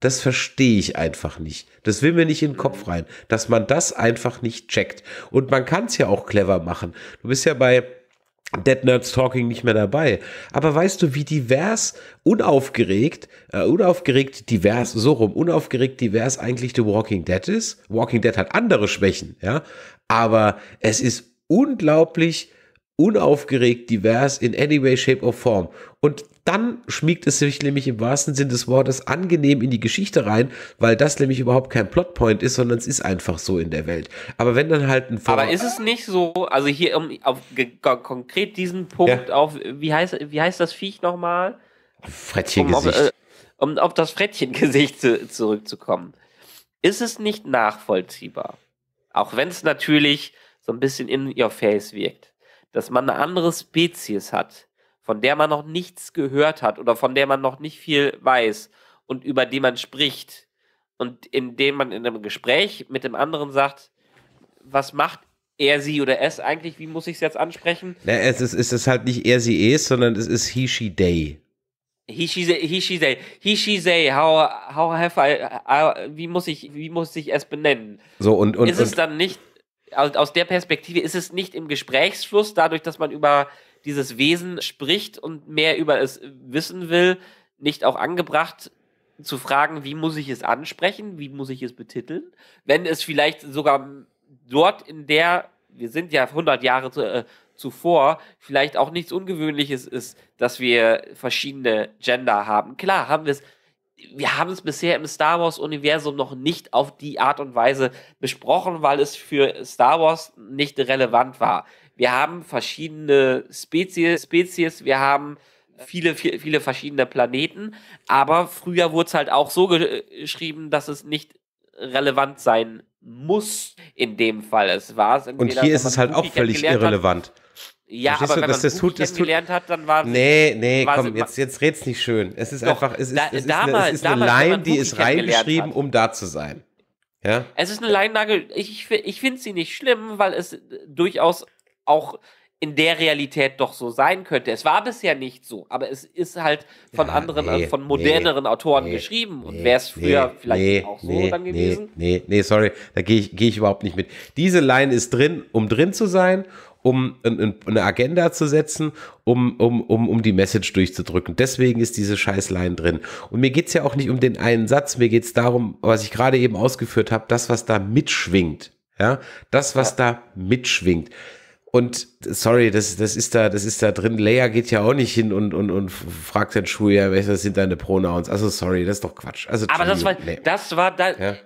das verstehe ich einfach nicht. Das will mir nicht in den Kopf rein, dass man das einfach nicht checkt. Und man kann es ja auch clever machen. Du bist ja bei Dead Nerds Talking nicht mehr dabei. Aber weißt du, wie divers, unaufgeregt, äh, unaufgeregt divers, so rum, unaufgeregt divers eigentlich The Walking Dead ist? Walking Dead hat andere Schwächen, ja. Aber es ist unglaublich unaufgeregt, divers in any way, shape or form. Und dann schmiegt es sich nämlich im wahrsten Sinn des Wortes angenehm in die Geschichte rein, weil das nämlich überhaupt kein Plotpoint ist, sondern es ist einfach so in der Welt. Aber wenn dann halt ein Vor Aber ist es nicht so, also hier um auf konkret diesen Punkt ja. auf, wie heißt, wie heißt das Viech nochmal? Frettchengesicht. Um, auf, äh, um auf das Frettchengesicht zu, zurückzukommen. Ist es nicht nachvollziehbar? Auch wenn es natürlich so ein bisschen in your face wirkt dass man eine andere Spezies hat, von der man noch nichts gehört hat oder von der man noch nicht viel weiß und über die man spricht und indem man in einem Gespräch mit dem anderen sagt, was macht er, sie oder es eigentlich, wie muss ich es jetzt ansprechen? Na, es ist, es ist halt nicht er, sie, es, sondern es ist he, she, they. He, she, they, he, she, they, how, how have I, I, uh, wie muss ich, wie muss ich es benennen? So, und, und, ist es und, dann nicht aus der Perspektive ist es nicht im Gesprächsfluss, dadurch, dass man über dieses Wesen spricht und mehr über es wissen will, nicht auch angebracht zu fragen, wie muss ich es ansprechen, wie muss ich es betiteln, wenn es vielleicht sogar dort in der, wir sind ja 100 Jahre zu, äh, zuvor, vielleicht auch nichts Ungewöhnliches ist, dass wir verschiedene Gender haben. Klar haben wir es wir haben es bisher im Star Wars-Universum noch nicht auf die Art und Weise besprochen, weil es für Star Wars nicht relevant war. Wir haben verschiedene Spezies, Spezies wir haben viele, viele verschiedene Planeten, aber früher wurde es halt auch so geschrieben, dass es nicht relevant sein muss in dem Fall. Es war es Und hier ist es halt auch völlig irrelevant. Hat, ja, Verstehst aber du, wenn man das, das tut, das kennengelernt tut, hat, dann war Nee, nee, war komm, jetzt, jetzt red's nicht schön. Es ist doch, einfach, es ist, da, es ist damals, eine, es ist eine Line, die ist reingeschrieben, um da zu sein. Ja? Es ist eine Leinnagel, ich, ich finde sie nicht schlimm, weil es durchaus auch in der Realität doch so sein könnte. Es war bisher nicht so, aber es ist halt von ja, anderen, nee, von moderneren nee, Autoren nee, geschrieben und wäre es früher vielleicht auch so dann gewesen. Nee, nee, sorry, da gehe ich, geh ich überhaupt nicht mit. Diese Line ist drin, um drin zu sein um eine Agenda zu setzen, um, um, um, um die Message durchzudrücken. Deswegen ist diese Scheißline drin. Und mir geht es ja auch nicht um den einen Satz, mir geht es darum, was ich gerade eben ausgeführt habe, das, was da mitschwingt. Ja, das, was da mitschwingt. Und sorry, das, das, ist da, das ist da drin. Leia geht ja auch nicht hin und, und, und fragt den Schuh, ja, was sind deine Pronouns? Also sorry, das ist doch Quatsch. Also, Aber das war, das war da, ja?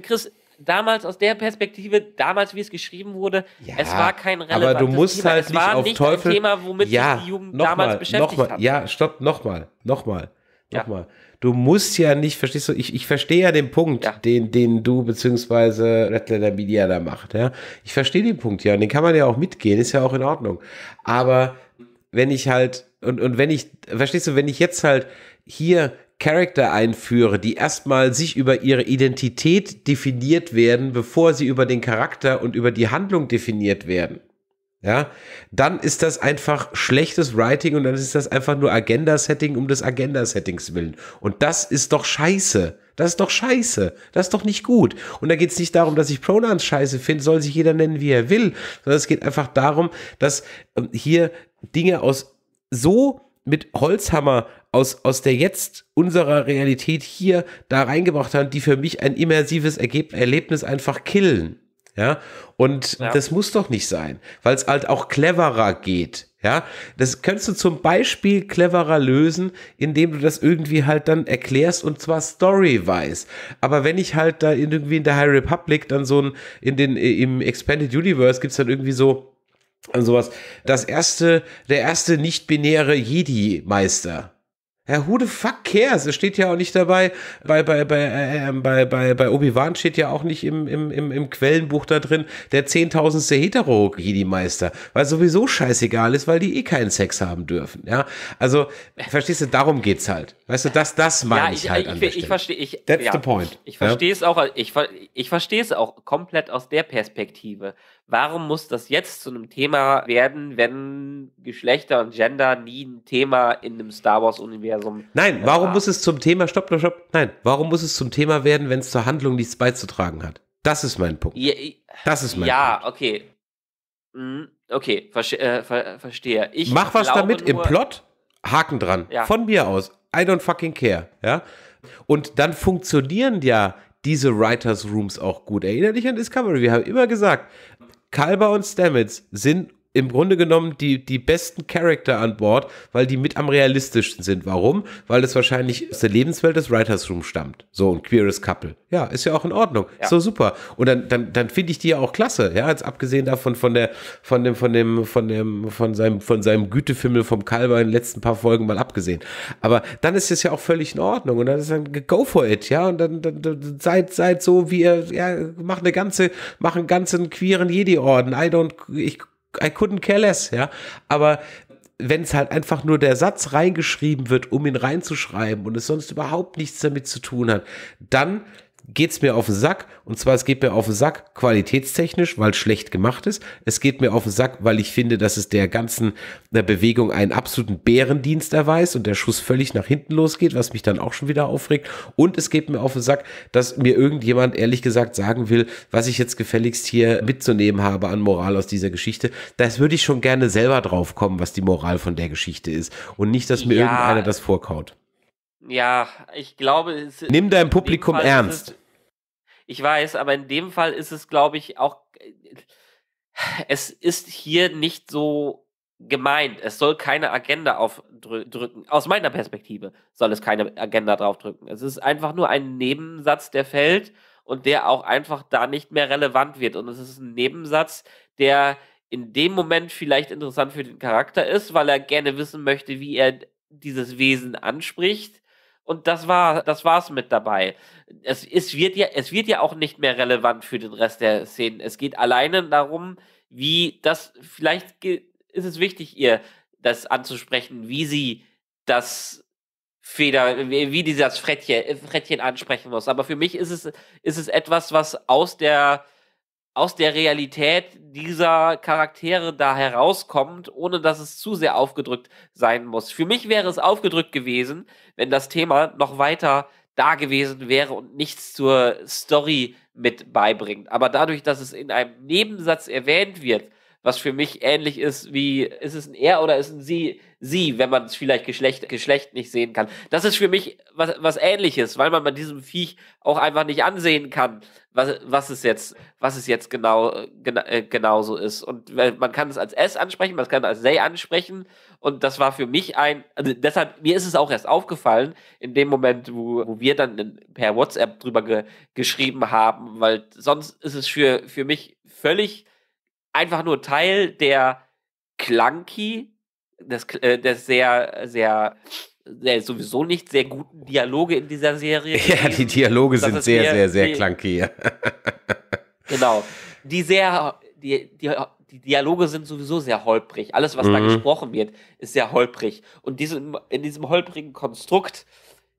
Chris, damals aus der Perspektive, damals wie es geschrieben wurde, ja, es war kein relevantes Aber du musst Thema. halt es nicht auf nicht Teufel. Thema, womit ja, sich die Jugend damals mal, beschäftigt noch mal, hat. Ja, stopp, nochmal, nochmal, nochmal. Ja. Du musst ja nicht, verstehst du, ich, ich verstehe ja den Punkt, ja. Den, den du bzw. Red Letter Media da macht, ja. Ich verstehe den Punkt, ja, und den kann man ja auch mitgehen, ist ja auch in Ordnung. Aber wenn ich halt, und, und wenn ich, verstehst du, wenn ich jetzt halt hier Charakter einführe, die erstmal sich über ihre Identität definiert werden, bevor sie über den Charakter und über die Handlung definiert werden, ja, dann ist das einfach schlechtes Writing und dann ist das einfach nur Agenda-Setting um des Agenda-Settings willen. Und das ist doch scheiße. Das ist doch scheiße. Das ist doch nicht gut. Und da geht es nicht darum, dass ich Pronouns scheiße finde, soll sich jeder nennen, wie er will, sondern es geht einfach darum, dass ähm, hier Dinge aus so mit Holzhammer aus, aus der jetzt unserer Realität hier da reingebracht haben, die für mich ein immersives Ergeb Erlebnis einfach killen. Ja, und ja. das muss doch nicht sein, weil es halt auch cleverer geht. Ja, das könntest du zum Beispiel cleverer lösen, indem du das irgendwie halt dann erklärst und zwar story-wise. Aber wenn ich halt da irgendwie in der High Republic dann so ein, in den, äh, im Expanded Universe gibt es dann irgendwie so, äh, sowas, das erste, der erste nicht-binäre Jedi-Meister. Ja, who the fuck cares? Es steht ja auch nicht dabei, bei, bei, bei, äh, ähm, bei, bei, bei Obi-Wan steht ja auch nicht im, im, im, im Quellenbuch da drin, der zehntausendste Hetero-Jedi-Meister, weil sowieso scheißegal ist, weil die eh keinen Sex haben dürfen, ja. Also, verstehst du, darum geht's halt. Weißt du, das, das meine ja, ich, ich halt ich, an ich, ich verstehe, ich, That's ja, the point. Ich, ich verstehe es ja? auch, ich, ich verstehe es auch komplett aus der Perspektive. Warum muss das jetzt zu einem Thema werden, wenn Geschlechter und Gender nie ein Thema in einem Star Wars-Universum Nein, äh, warum muss es zum Thema, stopp, stopp, stopp, nein, warum muss es zum Thema werden, wenn es zur Handlung nichts beizutragen hat? Das ist mein Punkt. Ja, das ist mein ja, Punkt. Ja, okay. Mhm, okay, verste äh, ver verstehe. Ich Mach was damit im Plot, Haken dran. Ja. Von mir aus. I don't fucking care. Ja? Und dann funktionieren ja diese Writers Rooms auch gut. Erinnere dich an Discovery. Wir haben immer gesagt, Kalber und Stamets sind im Grunde genommen die, die besten Charakter an Bord, weil die mit am realistischsten sind. Warum? Weil das wahrscheinlich aus der Lebenswelt des Writers Room stammt. So ein queeres Couple. Ja, ist ja auch in Ordnung. Ja. So super. Und dann, dann, dann finde ich die ja auch klasse. Ja, jetzt abgesehen davon von der, von dem, von dem, von dem, von seinem, von seinem Gütefimmel vom Kalber in den letzten paar Folgen mal abgesehen. Aber dann ist es ja auch völlig in Ordnung. Und dann ist dann go for it, ja. Und dann, dann, dann seid, seid so, wie ihr, ja, macht eine ganze, machen ganzen queeren Jedi-Orden. I don't, ich I couldn't care less, ja. Aber wenn es halt einfach nur der Satz reingeschrieben wird, um ihn reinzuschreiben und es sonst überhaupt nichts damit zu tun hat, dann geht's mir auf den Sack. Und zwar, es geht mir auf den Sack qualitätstechnisch, weil es schlecht gemacht ist. Es geht mir auf den Sack, weil ich finde, dass es der ganzen der Bewegung einen absoluten Bärendienst erweist und der Schuss völlig nach hinten losgeht, was mich dann auch schon wieder aufregt. Und es geht mir auf den Sack, dass mir irgendjemand ehrlich gesagt sagen will, was ich jetzt gefälligst hier mitzunehmen habe an Moral aus dieser Geschichte. Das würde ich schon gerne selber drauf kommen, was die Moral von der Geschichte ist. Und nicht, dass mir ja. irgendeiner das vorkaut. Ja, ich glaube, es Nimm dein Publikum ernst. Es, ich weiß, aber in dem Fall ist es, glaube ich, auch. Es ist hier nicht so gemeint. Es soll keine Agenda aufdrücken. Aus meiner Perspektive soll es keine Agenda draufdrücken. Es ist einfach nur ein Nebensatz, der fällt und der auch einfach da nicht mehr relevant wird. Und es ist ein Nebensatz, der in dem Moment vielleicht interessant für den Charakter ist, weil er gerne wissen möchte, wie er dieses Wesen anspricht und das war das war's mit dabei. Es, es, wird ja, es wird ja auch nicht mehr relevant für den Rest der Szenen. Es geht alleine darum, wie das, vielleicht ist es wichtig, ihr das anzusprechen, wie sie das Feder, wie, wie die das Frettchen, Frettchen ansprechen muss. Aber für mich ist es, ist es etwas, was aus der aus der Realität dieser Charaktere da herauskommt, ohne dass es zu sehr aufgedrückt sein muss. Für mich wäre es aufgedrückt gewesen, wenn das Thema noch weiter da gewesen wäre und nichts zur Story mit beibringt. Aber dadurch, dass es in einem Nebensatz erwähnt wird, was für mich ähnlich ist wie, ist es ein er oder ist es ein sie, sie, wenn man es vielleicht Geschlecht, Geschlecht nicht sehen kann. Das ist für mich was, was ähnliches, weil man bei diesem Viech auch einfach nicht ansehen kann, was, was es jetzt, was es jetzt genau, genau, äh, genauso ist. Und äh, man kann es als S ansprechen, man kann es als they ansprechen. Und das war für mich ein, also deshalb, mir ist es auch erst aufgefallen, in dem Moment, wo, wo wir dann in, per WhatsApp drüber ge, geschrieben haben, weil sonst ist es für, für mich völlig einfach nur Teil der Clunky des, äh, des sehr, sehr der sowieso nicht sehr guten Dialoge in dieser Serie. Ja, gewesen, die Dialoge sind sehr, sehr, sehr, sehr clunky. genau. Die sehr, die, die, die Dialoge sind sowieso sehr holprig. Alles, was mhm. da gesprochen wird, ist sehr holprig. Und diesem, in diesem holprigen Konstrukt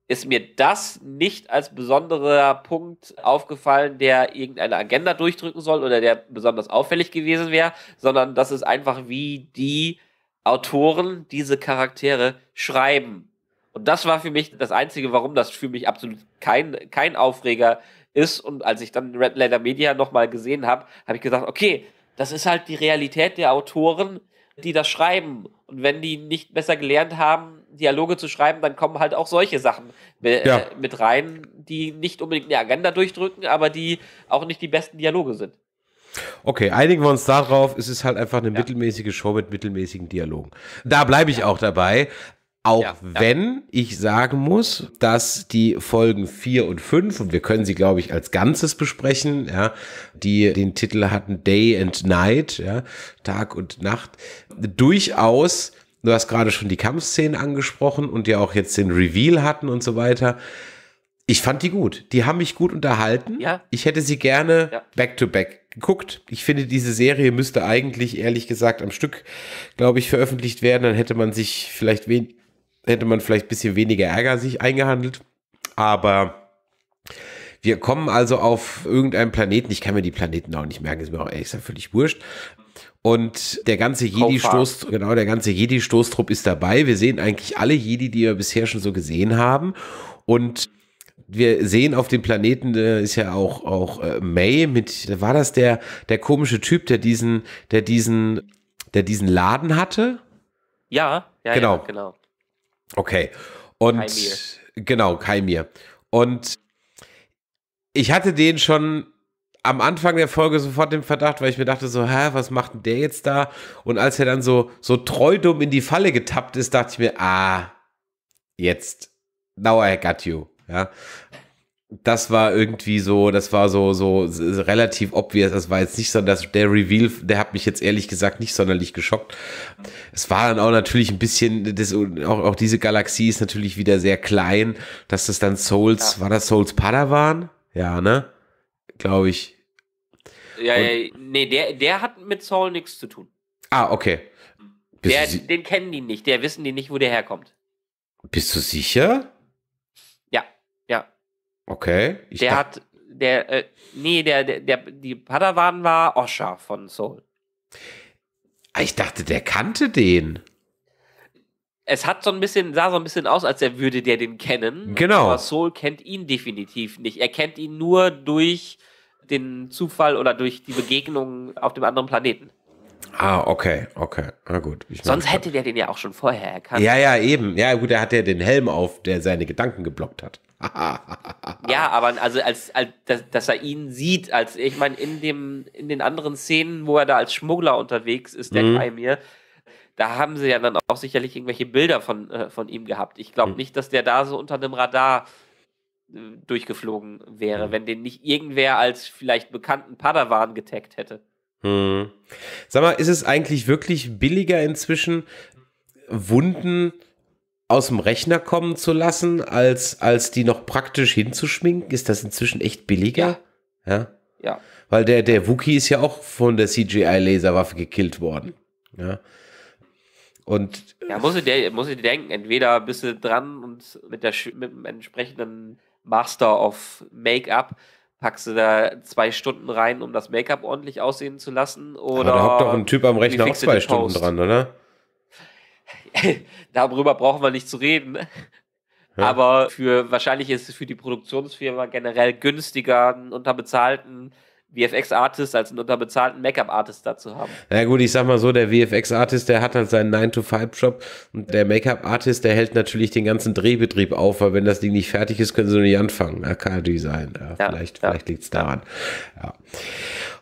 ist mir das nicht als besonderer Punkt aufgefallen, der irgendeine Agenda durchdrücken soll oder der besonders auffällig gewesen wäre, sondern das ist einfach wie die Autoren diese Charaktere schreiben. Und das war für mich das Einzige, warum das für mich absolut kein, kein Aufreger ist. Und als ich dann Red Letter Media nochmal gesehen habe, habe ich gesagt, okay, das ist halt die Realität der Autoren, die das schreiben. Und wenn die nicht besser gelernt haben, Dialoge zu schreiben, dann kommen halt auch solche Sachen ja. Äh, mit rein, die nicht unbedingt eine Agenda durchdrücken, aber die auch nicht die besten Dialoge sind. Okay, einigen wir uns darauf, es ist halt einfach eine ja. mittelmäßige Show mit mittelmäßigen Dialogen. Da bleibe ich auch dabei. Auch ja, wenn ja. ich sagen muss, dass die Folgen 4 und 5, und wir können sie, glaube ich, als Ganzes besprechen, ja, die den Titel hatten Day and Night, ja, Tag und Nacht, durchaus, du hast gerade schon die Kampfszenen angesprochen und ja auch jetzt den Reveal hatten und so weiter. Ich fand die gut. Die haben mich gut unterhalten. Ja. Ich hätte sie gerne back-to-back geguckt. Ich finde, diese Serie müsste eigentlich, ehrlich gesagt, am Stück, glaube ich, veröffentlicht werden. Dann hätte man sich vielleicht wen hätte man vielleicht ein bisschen weniger Ärger sich eingehandelt. Aber wir kommen also auf irgendeinen Planeten. Ich kann mir die Planeten auch nicht merken, ist mir auch ehrlich gesagt völlig wurscht. Und der ganze Jedi-Stoß, genau, der ganze Jedi-Stoßtrupp ist dabei. Wir sehen eigentlich alle Jedi, die wir bisher schon so gesehen haben. Und wir sehen auf dem Planeten äh, ist ja auch auch äh, May mit war das der der komische Typ, der diesen der diesen der diesen Laden hatte? Ja, ja, genau. Ja, genau. Okay. Und Kaimir. genau, Kaimir. Und ich hatte den schon am Anfang der Folge sofort den Verdacht, weil ich mir dachte so, hä, was macht denn der jetzt da? Und als er dann so so treu dumm in die Falle getappt ist, dachte ich mir, ah, jetzt now I got you. Ja. Das war irgendwie so, das war so, so relativ obvious. Das war jetzt nicht so, dass der Reveal, der hat mich jetzt ehrlich gesagt nicht sonderlich geschockt. Es war dann auch natürlich ein bisschen, das, auch, auch diese Galaxie ist natürlich wieder sehr klein, dass das dann Souls, ja. war das Souls Padawan? Ja, ne? Glaube ich. Ja, ja, nee, der, der hat mit Soul nichts zu tun. Ah, okay. Der, den kennen die nicht, der wissen die nicht, wo der herkommt. Bist du sicher? Okay. Ich der hat, der, äh, nee, der, der, der, die Padawan war Osha von Soul. Ah, ich dachte, der kannte den. Es hat so ein bisschen, sah so ein bisschen aus, als er würde der den kennen. Genau. Aber Soul kennt ihn definitiv nicht. Er kennt ihn nur durch den Zufall oder durch die Begegnung auf dem anderen Planeten. Ah, okay, okay. Na gut. Sonst hätte der den ja auch schon vorher erkannt. Ja, ja, eben. Ja, gut, er hat ja den Helm auf, der seine Gedanken geblockt hat. ja, aber also als, als dass, dass, er ihn sieht, als ich meine, in dem, in den anderen Szenen, wo er da als Schmuggler unterwegs ist, der mhm. mir, da haben sie ja dann auch sicherlich irgendwelche Bilder von, äh, von ihm gehabt. Ich glaube mhm. nicht, dass der da so unter dem Radar äh, durchgeflogen wäre, mhm. wenn den nicht irgendwer als vielleicht bekannten Padawan getaggt hätte. Hm. Sag mal, ist es eigentlich wirklich billiger inzwischen, Wunden aus dem Rechner kommen zu lassen, als, als die noch praktisch hinzuschminken? Ist das inzwischen echt billiger? Ja. ja? Weil der, der Wookie ist ja auch von der CGI-Laserwaffe gekillt worden. Ja. Und ja, musst du dir, musst du dir denken, entweder bist du dran und mit, der, mit dem entsprechenden Master of Make-up Packst du da zwei Stunden rein, um das Make-up ordentlich aussehen zu lassen? Oder Aber da hockt doch ein Typ am Rechner auch zwei Stunden dran, oder? Darüber brauchen wir nicht zu reden. Ja. Aber für wahrscheinlich ist es für die Produktionsfirma generell günstiger, einen unterbezahlten VFX-Artist als einen unterbezahlten Make-up-Artist dazu haben. Na gut, ich sag mal so, der VFX-Artist, der hat halt seinen 9-to-5-Job und der Make-up-Artist, der hält natürlich den ganzen Drehbetrieb auf, weil wenn das Ding nicht fertig ist, können sie noch nicht anfangen. Na, kann natürlich sein. Ja, vielleicht vielleicht liegt es daran. Ja.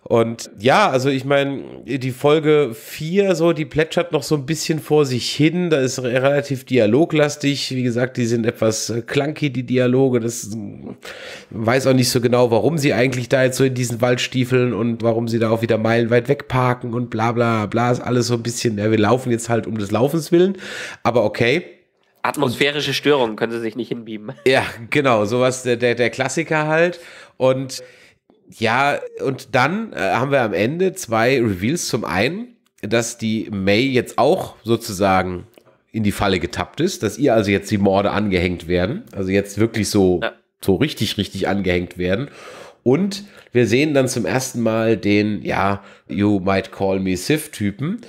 Und ja, also ich meine, die Folge 4, so, die plätschert noch so ein bisschen vor sich hin. Da ist relativ dialoglastig. Wie gesagt, die sind etwas äh, clunky, die Dialoge. Das hm, weiß auch nicht so genau, warum sie eigentlich da jetzt so in diesen Waldstiefeln und warum sie da auch wieder meilenweit wegparken und bla bla bla. Ist alles so ein bisschen, ja, wir laufen jetzt halt um des Laufens willen. Aber okay. Atmosphärische Störungen können sie sich nicht hinbieben. Ja, genau, sowas, der, der, der Klassiker halt. Und ja, und dann äh, haben wir am Ende zwei Reveals. Zum einen, dass die May jetzt auch sozusagen in die Falle getappt ist, dass ihr also jetzt die Morde angehängt werden. Also jetzt wirklich so, ja. so richtig, richtig angehängt werden. Und wir sehen dann zum ersten Mal den, ja, you might call me Sif-Typen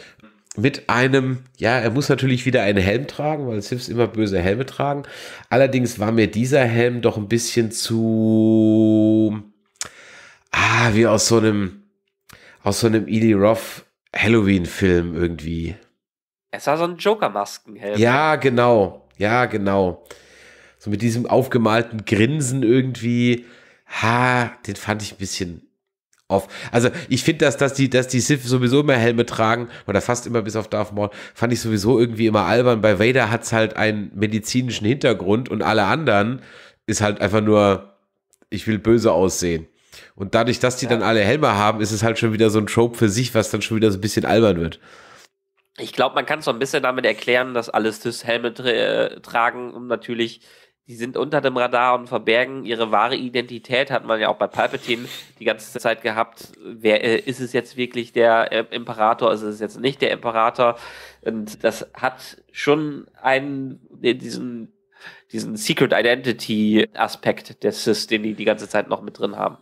mit einem, ja, er muss natürlich wieder einen Helm tragen, weil Sifs immer böse Helme tragen. Allerdings war mir dieser Helm doch ein bisschen zu ah, wie aus so einem, aus so einem Eli Roth Halloween-Film irgendwie. Es war so ein Joker-Maskenhelm. Ja, genau. Ja, genau. So mit diesem aufgemalten Grinsen irgendwie. Ha, den fand ich ein bisschen off. Also ich finde, dass, dass, die, dass die Sith sowieso immer Helme tragen oder fast immer bis auf Darth Maul, fand ich sowieso irgendwie immer albern. Bei Vader hat es halt einen medizinischen Hintergrund und alle anderen ist halt einfach nur, ich will böse aussehen. Und dadurch, dass die ja. dann alle Helme haben, ist es halt schon wieder so ein Trope für sich, was dann schon wieder so ein bisschen albern wird. Ich glaube, man kann es so ein bisschen damit erklären, dass alle Sys Helme tra äh, tragen, und natürlich, die sind unter dem Radar und verbergen ihre wahre Identität, hat man ja auch bei Palpatine die ganze Zeit gehabt. Wer äh, ist es jetzt wirklich der äh, Imperator, ist es jetzt nicht der Imperator? Und das hat schon einen, äh, diesen, diesen Secret Identity Aspekt des Sys, den die die ganze Zeit noch mit drin haben.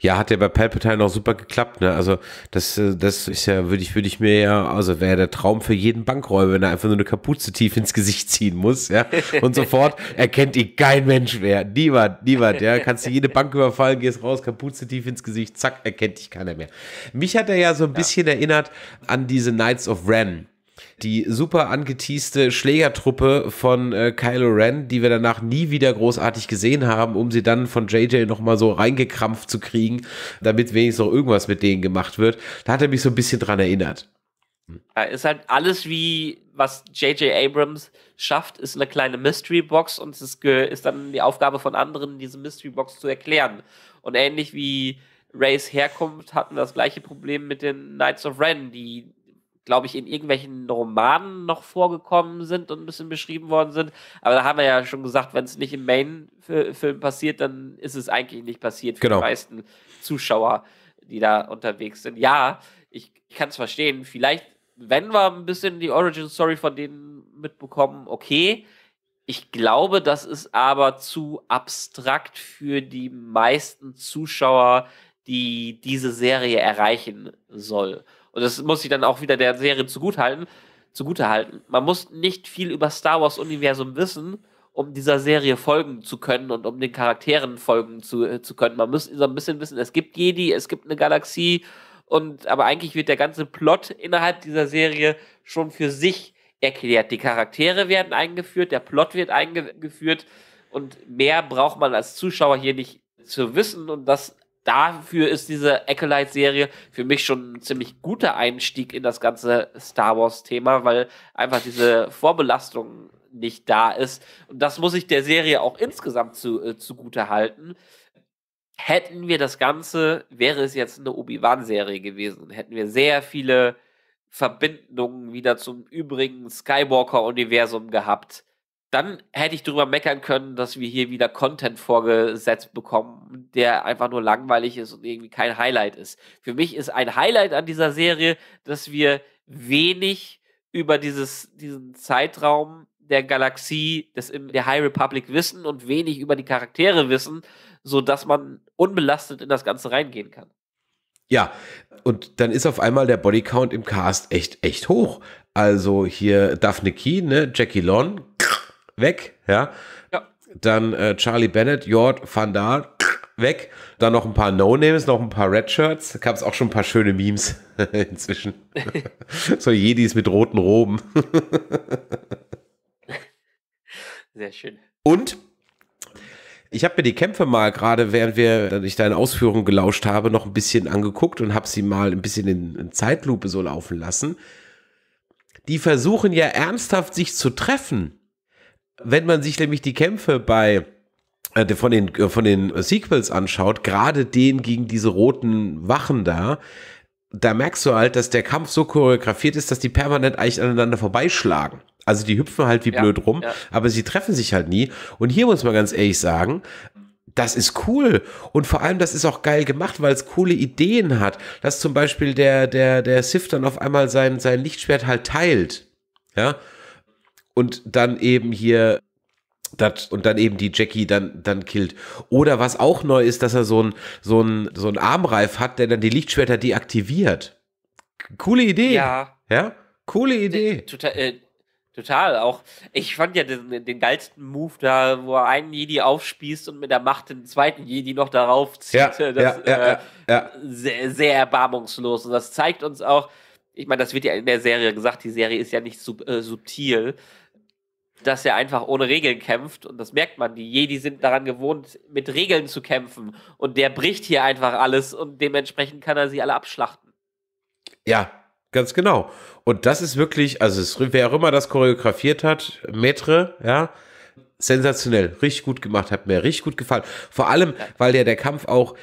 Ja, hat ja bei Palpatine auch super geklappt, ne? Also, das, äh, das ist ja, würde ich, würde ich mir ja, also wäre der Traum für jeden Bankräuber, wenn er einfach nur eine Kapuze tief ins Gesicht ziehen muss, ja. Und sofort erkennt ihn kein Mensch mehr. Niemand, niemand, ja. Kannst du jede Bank überfallen, gehst raus, Kapuze tief ins Gesicht, zack, erkennt dich keiner mehr. Mich hat er ja so ein bisschen ja. erinnert an diese Knights of Ren die super angeteaste Schlägertruppe von äh, Kylo Ren, die wir danach nie wieder großartig gesehen haben, um sie dann von JJ nochmal so reingekrampft zu kriegen, damit wenigstens noch irgendwas mit denen gemacht wird. Da hat er mich so ein bisschen dran erinnert. Ja, ist halt alles wie, was J.J. Abrams schafft, ist eine kleine Mystery Box und es ist, ist, dann die Aufgabe von anderen, diese Mystery Box zu erklären. Und ähnlich wie Rays Herkunft hatten das gleiche Problem mit den Knights of Ren, die glaube ich, in irgendwelchen Romanen noch vorgekommen sind und ein bisschen beschrieben worden sind. Aber da haben wir ja schon gesagt, wenn es nicht im Main-Film passiert, dann ist es eigentlich nicht passiert für genau. die meisten Zuschauer, die da unterwegs sind. Ja, ich, ich kann es verstehen. Vielleicht, wenn wir ein bisschen die Origin-Story von denen mitbekommen, okay. Ich glaube, das ist aber zu abstrakt für die meisten Zuschauer, die diese Serie erreichen soll und das muss ich dann auch wieder der Serie zugutehalten, zugutehalten. Man muss nicht viel über Star Wars Universum wissen, um dieser Serie folgen zu können und um den Charakteren folgen zu, äh, zu können. Man muss so ein bisschen wissen, es gibt Jedi, es gibt eine Galaxie und aber eigentlich wird der ganze Plot innerhalb dieser Serie schon für sich erklärt. Die Charaktere werden eingeführt, der Plot wird eingeführt und mehr braucht man als Zuschauer hier nicht zu wissen und das dafür ist diese Acolyte-Serie für mich schon ein ziemlich guter Einstieg in das ganze Star Wars-Thema, weil einfach diese Vorbelastung nicht da ist. Und das muss ich der Serie auch insgesamt zu, äh, zugute halten. Hätten wir das Ganze, wäre es jetzt eine Obi-Wan-Serie gewesen, hätten wir sehr viele Verbindungen wieder zum übrigen Skywalker-Universum gehabt dann hätte ich darüber meckern können, dass wir hier wieder Content vorgesetzt bekommen, der einfach nur langweilig ist und irgendwie kein Highlight ist. Für mich ist ein Highlight an dieser Serie, dass wir wenig über dieses, diesen Zeitraum der Galaxie, des, der High Republic wissen und wenig über die Charaktere wissen, sodass man unbelastet in das Ganze reingehen kann. Ja, und dann ist auf einmal der Bodycount im Cast echt, echt hoch. Also hier Daphne Key, ne, Jackie Lon, weg, ja. ja. Dann äh, Charlie Bennett, Jord, Van Dahl, weg. Dann noch ein paar No-Names, noch ein paar Redshirts. Da gab es auch schon ein paar schöne Memes inzwischen. so Jedis mit roten Roben. Sehr schön. Und ich habe mir die Kämpfe mal gerade, während wir ich deine Ausführungen gelauscht habe, noch ein bisschen angeguckt und habe sie mal ein bisschen in, in Zeitlupe so laufen lassen. Die versuchen ja ernsthaft sich zu treffen wenn man sich nämlich die Kämpfe bei äh, von den, äh, von den Sequels anschaut, gerade den gegen diese roten Wachen da, da merkst du halt, dass der Kampf so choreografiert ist, dass die permanent eigentlich aneinander vorbeischlagen. Also die hüpfen halt wie ja, blöd rum, ja. aber sie treffen sich halt nie. Und hier muss man ganz ehrlich sagen, das ist cool. Und vor allem, das ist auch geil gemacht, weil es coole Ideen hat. Dass zum Beispiel der, der, der Sif dann auf einmal sein, sein Lichtschwert halt teilt. Ja, und dann eben hier das, und dann eben die Jackie dann, dann killt. Oder was auch neu ist, dass er so ein, so ein, so ein Armreif hat, der dann die Lichtschwerter deaktiviert. Coole Idee. Ja. Ja? Coole äh, Idee. Total, äh, total. Auch ich fand ja den, den geilsten Move da, wo er einen Jedi aufspießt und mit der Macht den zweiten Jedi noch darauf zieht. Ja, das, ja, ja, äh, ja. Sehr, sehr erbarmungslos. Und das zeigt uns auch, ich meine, das wird ja in der Serie gesagt, die Serie ist ja nicht sub, äh, subtil, dass er einfach ohne Regeln kämpft. Und das merkt man. Die Jedi sind daran gewohnt, mit Regeln zu kämpfen. Und der bricht hier einfach alles und dementsprechend kann er sie alle abschlachten. Ja, ganz genau. Und das ist wirklich, also es, wer auch immer das choreografiert hat, Metre, ja, sensationell, richtig gut gemacht, hat mir richtig gut gefallen. Vor allem, weil der, der Kampf auch,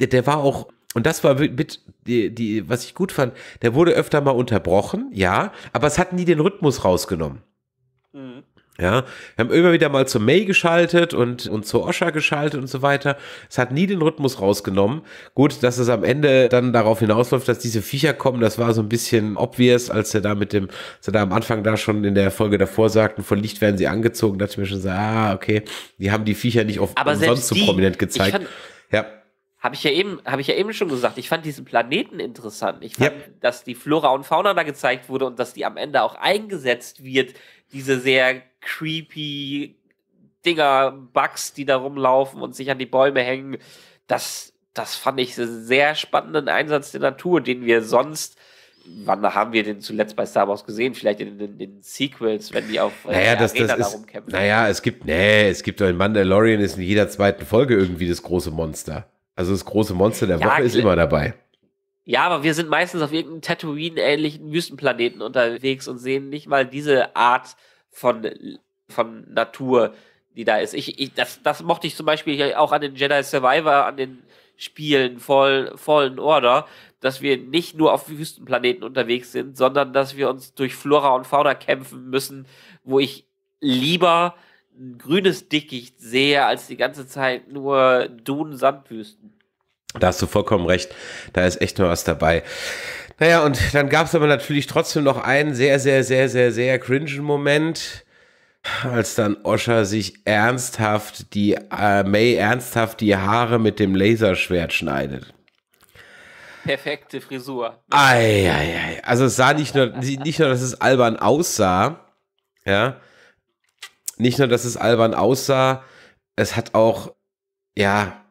der, der war auch und das war mit, die, die, was ich gut fand, der wurde öfter mal unterbrochen, ja, aber es hat nie den Rhythmus rausgenommen. Ja, wir haben immer wieder mal zu May geschaltet und, und zu Osha geschaltet und so weiter. Es hat nie den Rhythmus rausgenommen. Gut, dass es am Ende dann darauf hinausläuft, dass diese Viecher kommen, das war so ein bisschen obvious, als er da mit dem, als er da am Anfang da schon in der Folge davor sagten, von Licht werden sie angezogen, dachte ich mir schon so, ah, okay, die haben die Viecher nicht auf Aber umsonst so die, prominent gezeigt. Fand, ja. Habe ich ja eben, habe ich ja eben schon gesagt, ich fand diesen Planeten interessant. Ich fand, ja. dass die Flora und Fauna da gezeigt wurde und dass die am Ende auch eingesetzt wird diese sehr creepy Dinger, Bugs, die da rumlaufen und sich an die Bäume hängen. Das, das fand ich einen sehr spannenden Einsatz der Natur, den wir sonst wann haben wir den zuletzt bei Star Wars gesehen? Vielleicht in den Sequels, wenn die auf äh, naja, das, Arena das ist, darum kämpfen. Naja, es gibt, nee, es gibt doch in Mandalorian ist in jeder zweiten Folge irgendwie das große Monster. Also das große Monster der ja, Woche ist immer dabei. Ja, aber wir sind meistens auf irgendeinem Tatooine-ähnlichen Wüstenplaneten unterwegs und sehen nicht mal diese Art von, von Natur, die da ist. Ich, ich, das, das mochte ich zum Beispiel auch an den Jedi Survivor, an den Spielen Fallen, Fallen Order, dass wir nicht nur auf Wüstenplaneten unterwegs sind, sondern dass wir uns durch Flora und Fauna kämpfen müssen, wo ich lieber ein grünes Dickicht sehe, als die ganze Zeit nur dunen sandwüsten da hast du vollkommen recht. Da ist echt mal was dabei. Naja, und dann gab es aber natürlich trotzdem noch einen sehr, sehr, sehr, sehr, sehr cringen Moment, als dann Osha sich ernsthaft die, äh, May ernsthaft die Haare mit dem Laserschwert schneidet. Perfekte Frisur. Eieiei. Also es sah nicht nur, nicht nur, dass es albern aussah, ja, nicht nur, dass es albern aussah, es hat auch, ja,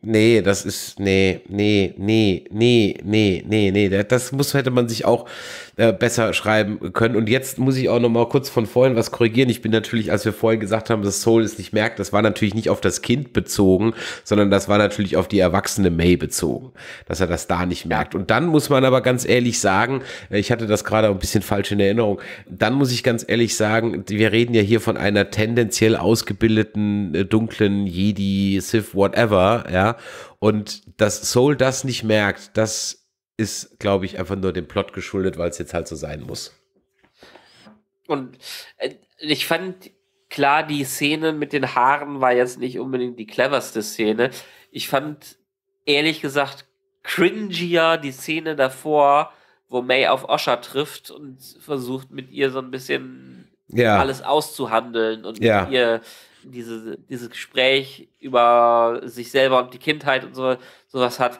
nee, das ist, nee, nee, nee, nee, nee, nee, nee, das muss, hätte man sich auch, äh, besser schreiben können. Und jetzt muss ich auch noch mal kurz von vorhin was korrigieren. Ich bin natürlich, als wir vorhin gesagt haben, dass Soul es nicht merkt, das war natürlich nicht auf das Kind bezogen, sondern das war natürlich auf die erwachsene May bezogen, dass er das da nicht merkt. Und dann muss man aber ganz ehrlich sagen, äh, ich hatte das gerade ein bisschen falsch in Erinnerung, dann muss ich ganz ehrlich sagen, wir reden ja hier von einer tendenziell ausgebildeten, äh, dunklen Jedi, Sith, whatever, ja. Und dass Soul das nicht merkt, das ist, glaube ich, einfach nur dem Plot geschuldet, weil es jetzt halt so sein muss. Und äh, ich fand klar, die Szene mit den Haaren war jetzt nicht unbedingt die cleverste Szene. Ich fand ehrlich gesagt cringier die Szene davor, wo May auf Osha trifft und versucht mit ihr so ein bisschen ja. alles auszuhandeln und ja. mit ihr diese, dieses Gespräch über sich selber und die Kindheit und so, sowas hat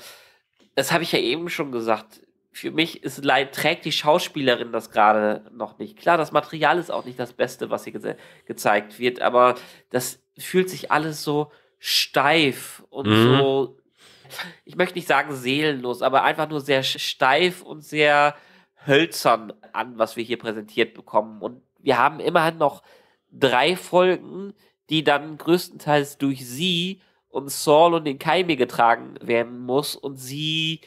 das habe ich ja eben schon gesagt, für mich ist, trägt die Schauspielerin das gerade noch nicht. Klar, das Material ist auch nicht das Beste, was hier ge gezeigt wird, aber das fühlt sich alles so steif und mhm. so, ich möchte nicht sagen seelenlos, aber einfach nur sehr steif und sehr hölzern an, was wir hier präsentiert bekommen. Und wir haben immerhin noch drei Folgen, die dann größtenteils durch sie und Saul und den Kaimi getragen werden muss. Und sie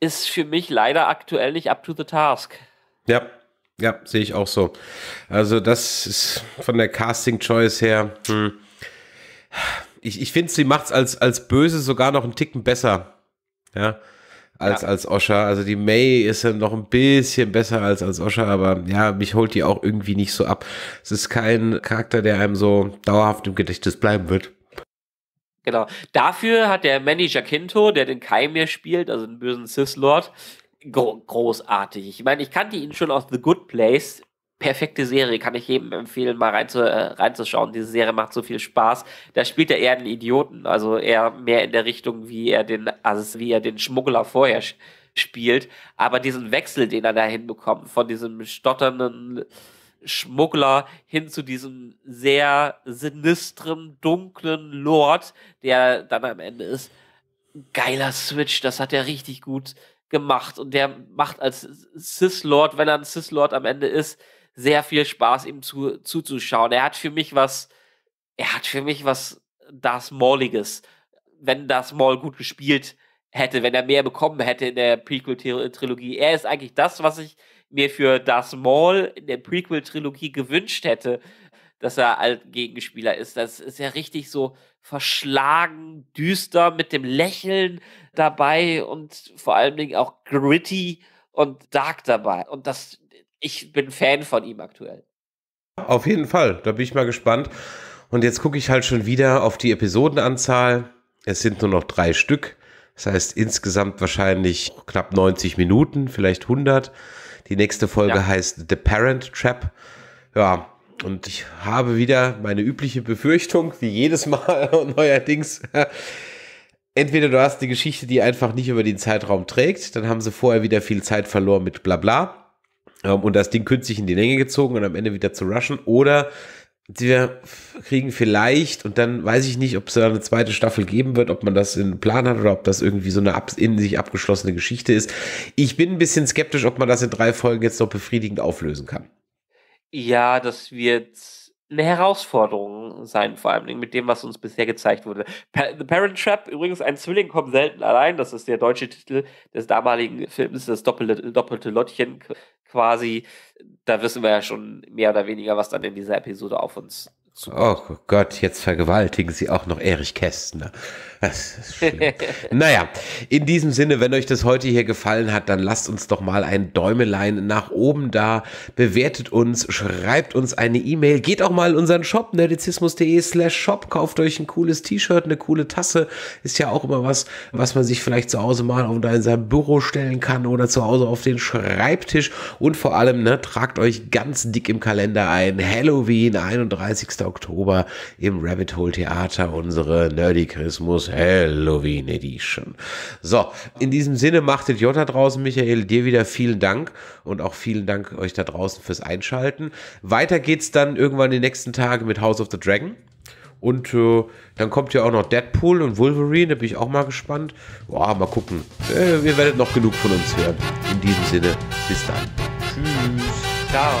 ist für mich leider aktuell nicht up to the task. Ja, ja, sehe ich auch so. Also, das ist von der Casting Choice her. Hm. Ich, ich finde, sie macht es als, als Böse sogar noch einen Ticken besser. Ja. Als, ja. als Osha. Also die May ist ja noch ein bisschen besser als als Osha, aber ja, mich holt die auch irgendwie nicht so ab. Es ist kein Charakter, der einem so dauerhaft im Gedächtnis bleiben wird. Genau. Dafür hat der Manny Jacinto, der den Kai mir spielt, also den bösen Sith-Lord, gro großartig. Ich meine, ich kannte ihn schon aus The Good Place. Perfekte Serie, kann ich jedem empfehlen, mal rein zu, äh, reinzuschauen. Diese Serie macht so viel Spaß. Da spielt er eher den Idioten, also eher mehr in der Richtung, wie er den, also wie er den Schmuggler vorher spielt. Aber diesen Wechsel, den er da hinbekommt, von diesem stotternden Schmuggler hin zu diesem sehr sinistren, dunklen Lord, der dann am Ende ist. Geiler Switch, das hat er richtig gut gemacht. Und der macht als Cis-Lord, wenn er ein Cis-Lord am Ende ist, sehr viel Spaß, ihm zu, zuzuschauen. Er hat für mich was, er hat für mich was das Mauliges, wenn das Maul gut gespielt hätte, wenn er mehr bekommen hätte in der Prequel-Trilogie. Er ist eigentlich das, was ich mir für Darth Maul in der Prequel-Trilogie gewünscht hätte, dass er als Gegenspieler ist. Das ist ja richtig so verschlagen, düster, mit dem Lächeln dabei und vor allen Dingen auch gritty und dark dabei. Und das, ich bin Fan von ihm aktuell. Auf jeden Fall, da bin ich mal gespannt. Und jetzt gucke ich halt schon wieder auf die Episodenanzahl. Es sind nur noch drei Stück. Das heißt insgesamt wahrscheinlich knapp 90 Minuten, vielleicht 100. Die nächste Folge ja. heißt The Parent Trap. Ja, und ich habe wieder meine übliche Befürchtung, wie jedes Mal neuerdings. Entweder du hast die Geschichte, die einfach nicht über den Zeitraum trägt, dann haben sie vorher wieder viel Zeit verloren mit Blabla ähm, und das Ding künstlich in die Länge gezogen und am Ende wieder zu rushen. Oder wir kriegen vielleicht, und dann weiß ich nicht, ob es da eine zweite Staffel geben wird, ob man das in Plan hat oder ob das irgendwie so eine in sich abgeschlossene Geschichte ist. Ich bin ein bisschen skeptisch, ob man das in drei Folgen jetzt noch befriedigend auflösen kann. Ja, das wird eine Herausforderung sein, vor allem mit dem, was uns bisher gezeigt wurde. The Parent Trap, übrigens, ein Zwilling kommt selten allein, das ist der deutsche Titel des damaligen Films, das doppelte, doppelte Lottchen quasi. Da wissen wir ja schon mehr oder weniger, was dann in dieser Episode auf uns zukommt. Oh Gott, jetzt vergewaltigen sie auch noch Erich Kästner. Das ist schlimm. naja, in diesem Sinne, wenn euch das heute hier gefallen hat, dann lasst uns doch mal ein Däumelein nach oben da, bewertet uns, schreibt uns eine E-Mail, geht auch mal in unseren Shop, nerdizismus.de slash shop, kauft euch ein cooles T-Shirt, eine coole Tasse, ist ja auch immer was, was man sich vielleicht zu Hause mal oder in seinem Büro stellen kann oder zu Hause auf den Schreibtisch und vor allem, ne, tragt euch ganz dick im Kalender ein, Halloween, 31. Oktober im Rabbit Hole Theater, unsere Nerdicrismus Halloween Edition. So, in diesem Sinne macht es Jota draußen, Michael, dir wieder vielen Dank und auch vielen Dank euch da draußen fürs Einschalten. Weiter geht's dann irgendwann die nächsten Tage mit House of the Dragon. Und äh, dann kommt ja auch noch Deadpool und Wolverine, da bin ich auch mal gespannt. Boah, mal gucken. Äh, ihr werdet noch genug von uns hören. In diesem Sinne, bis dann. Tschüss. Ciao.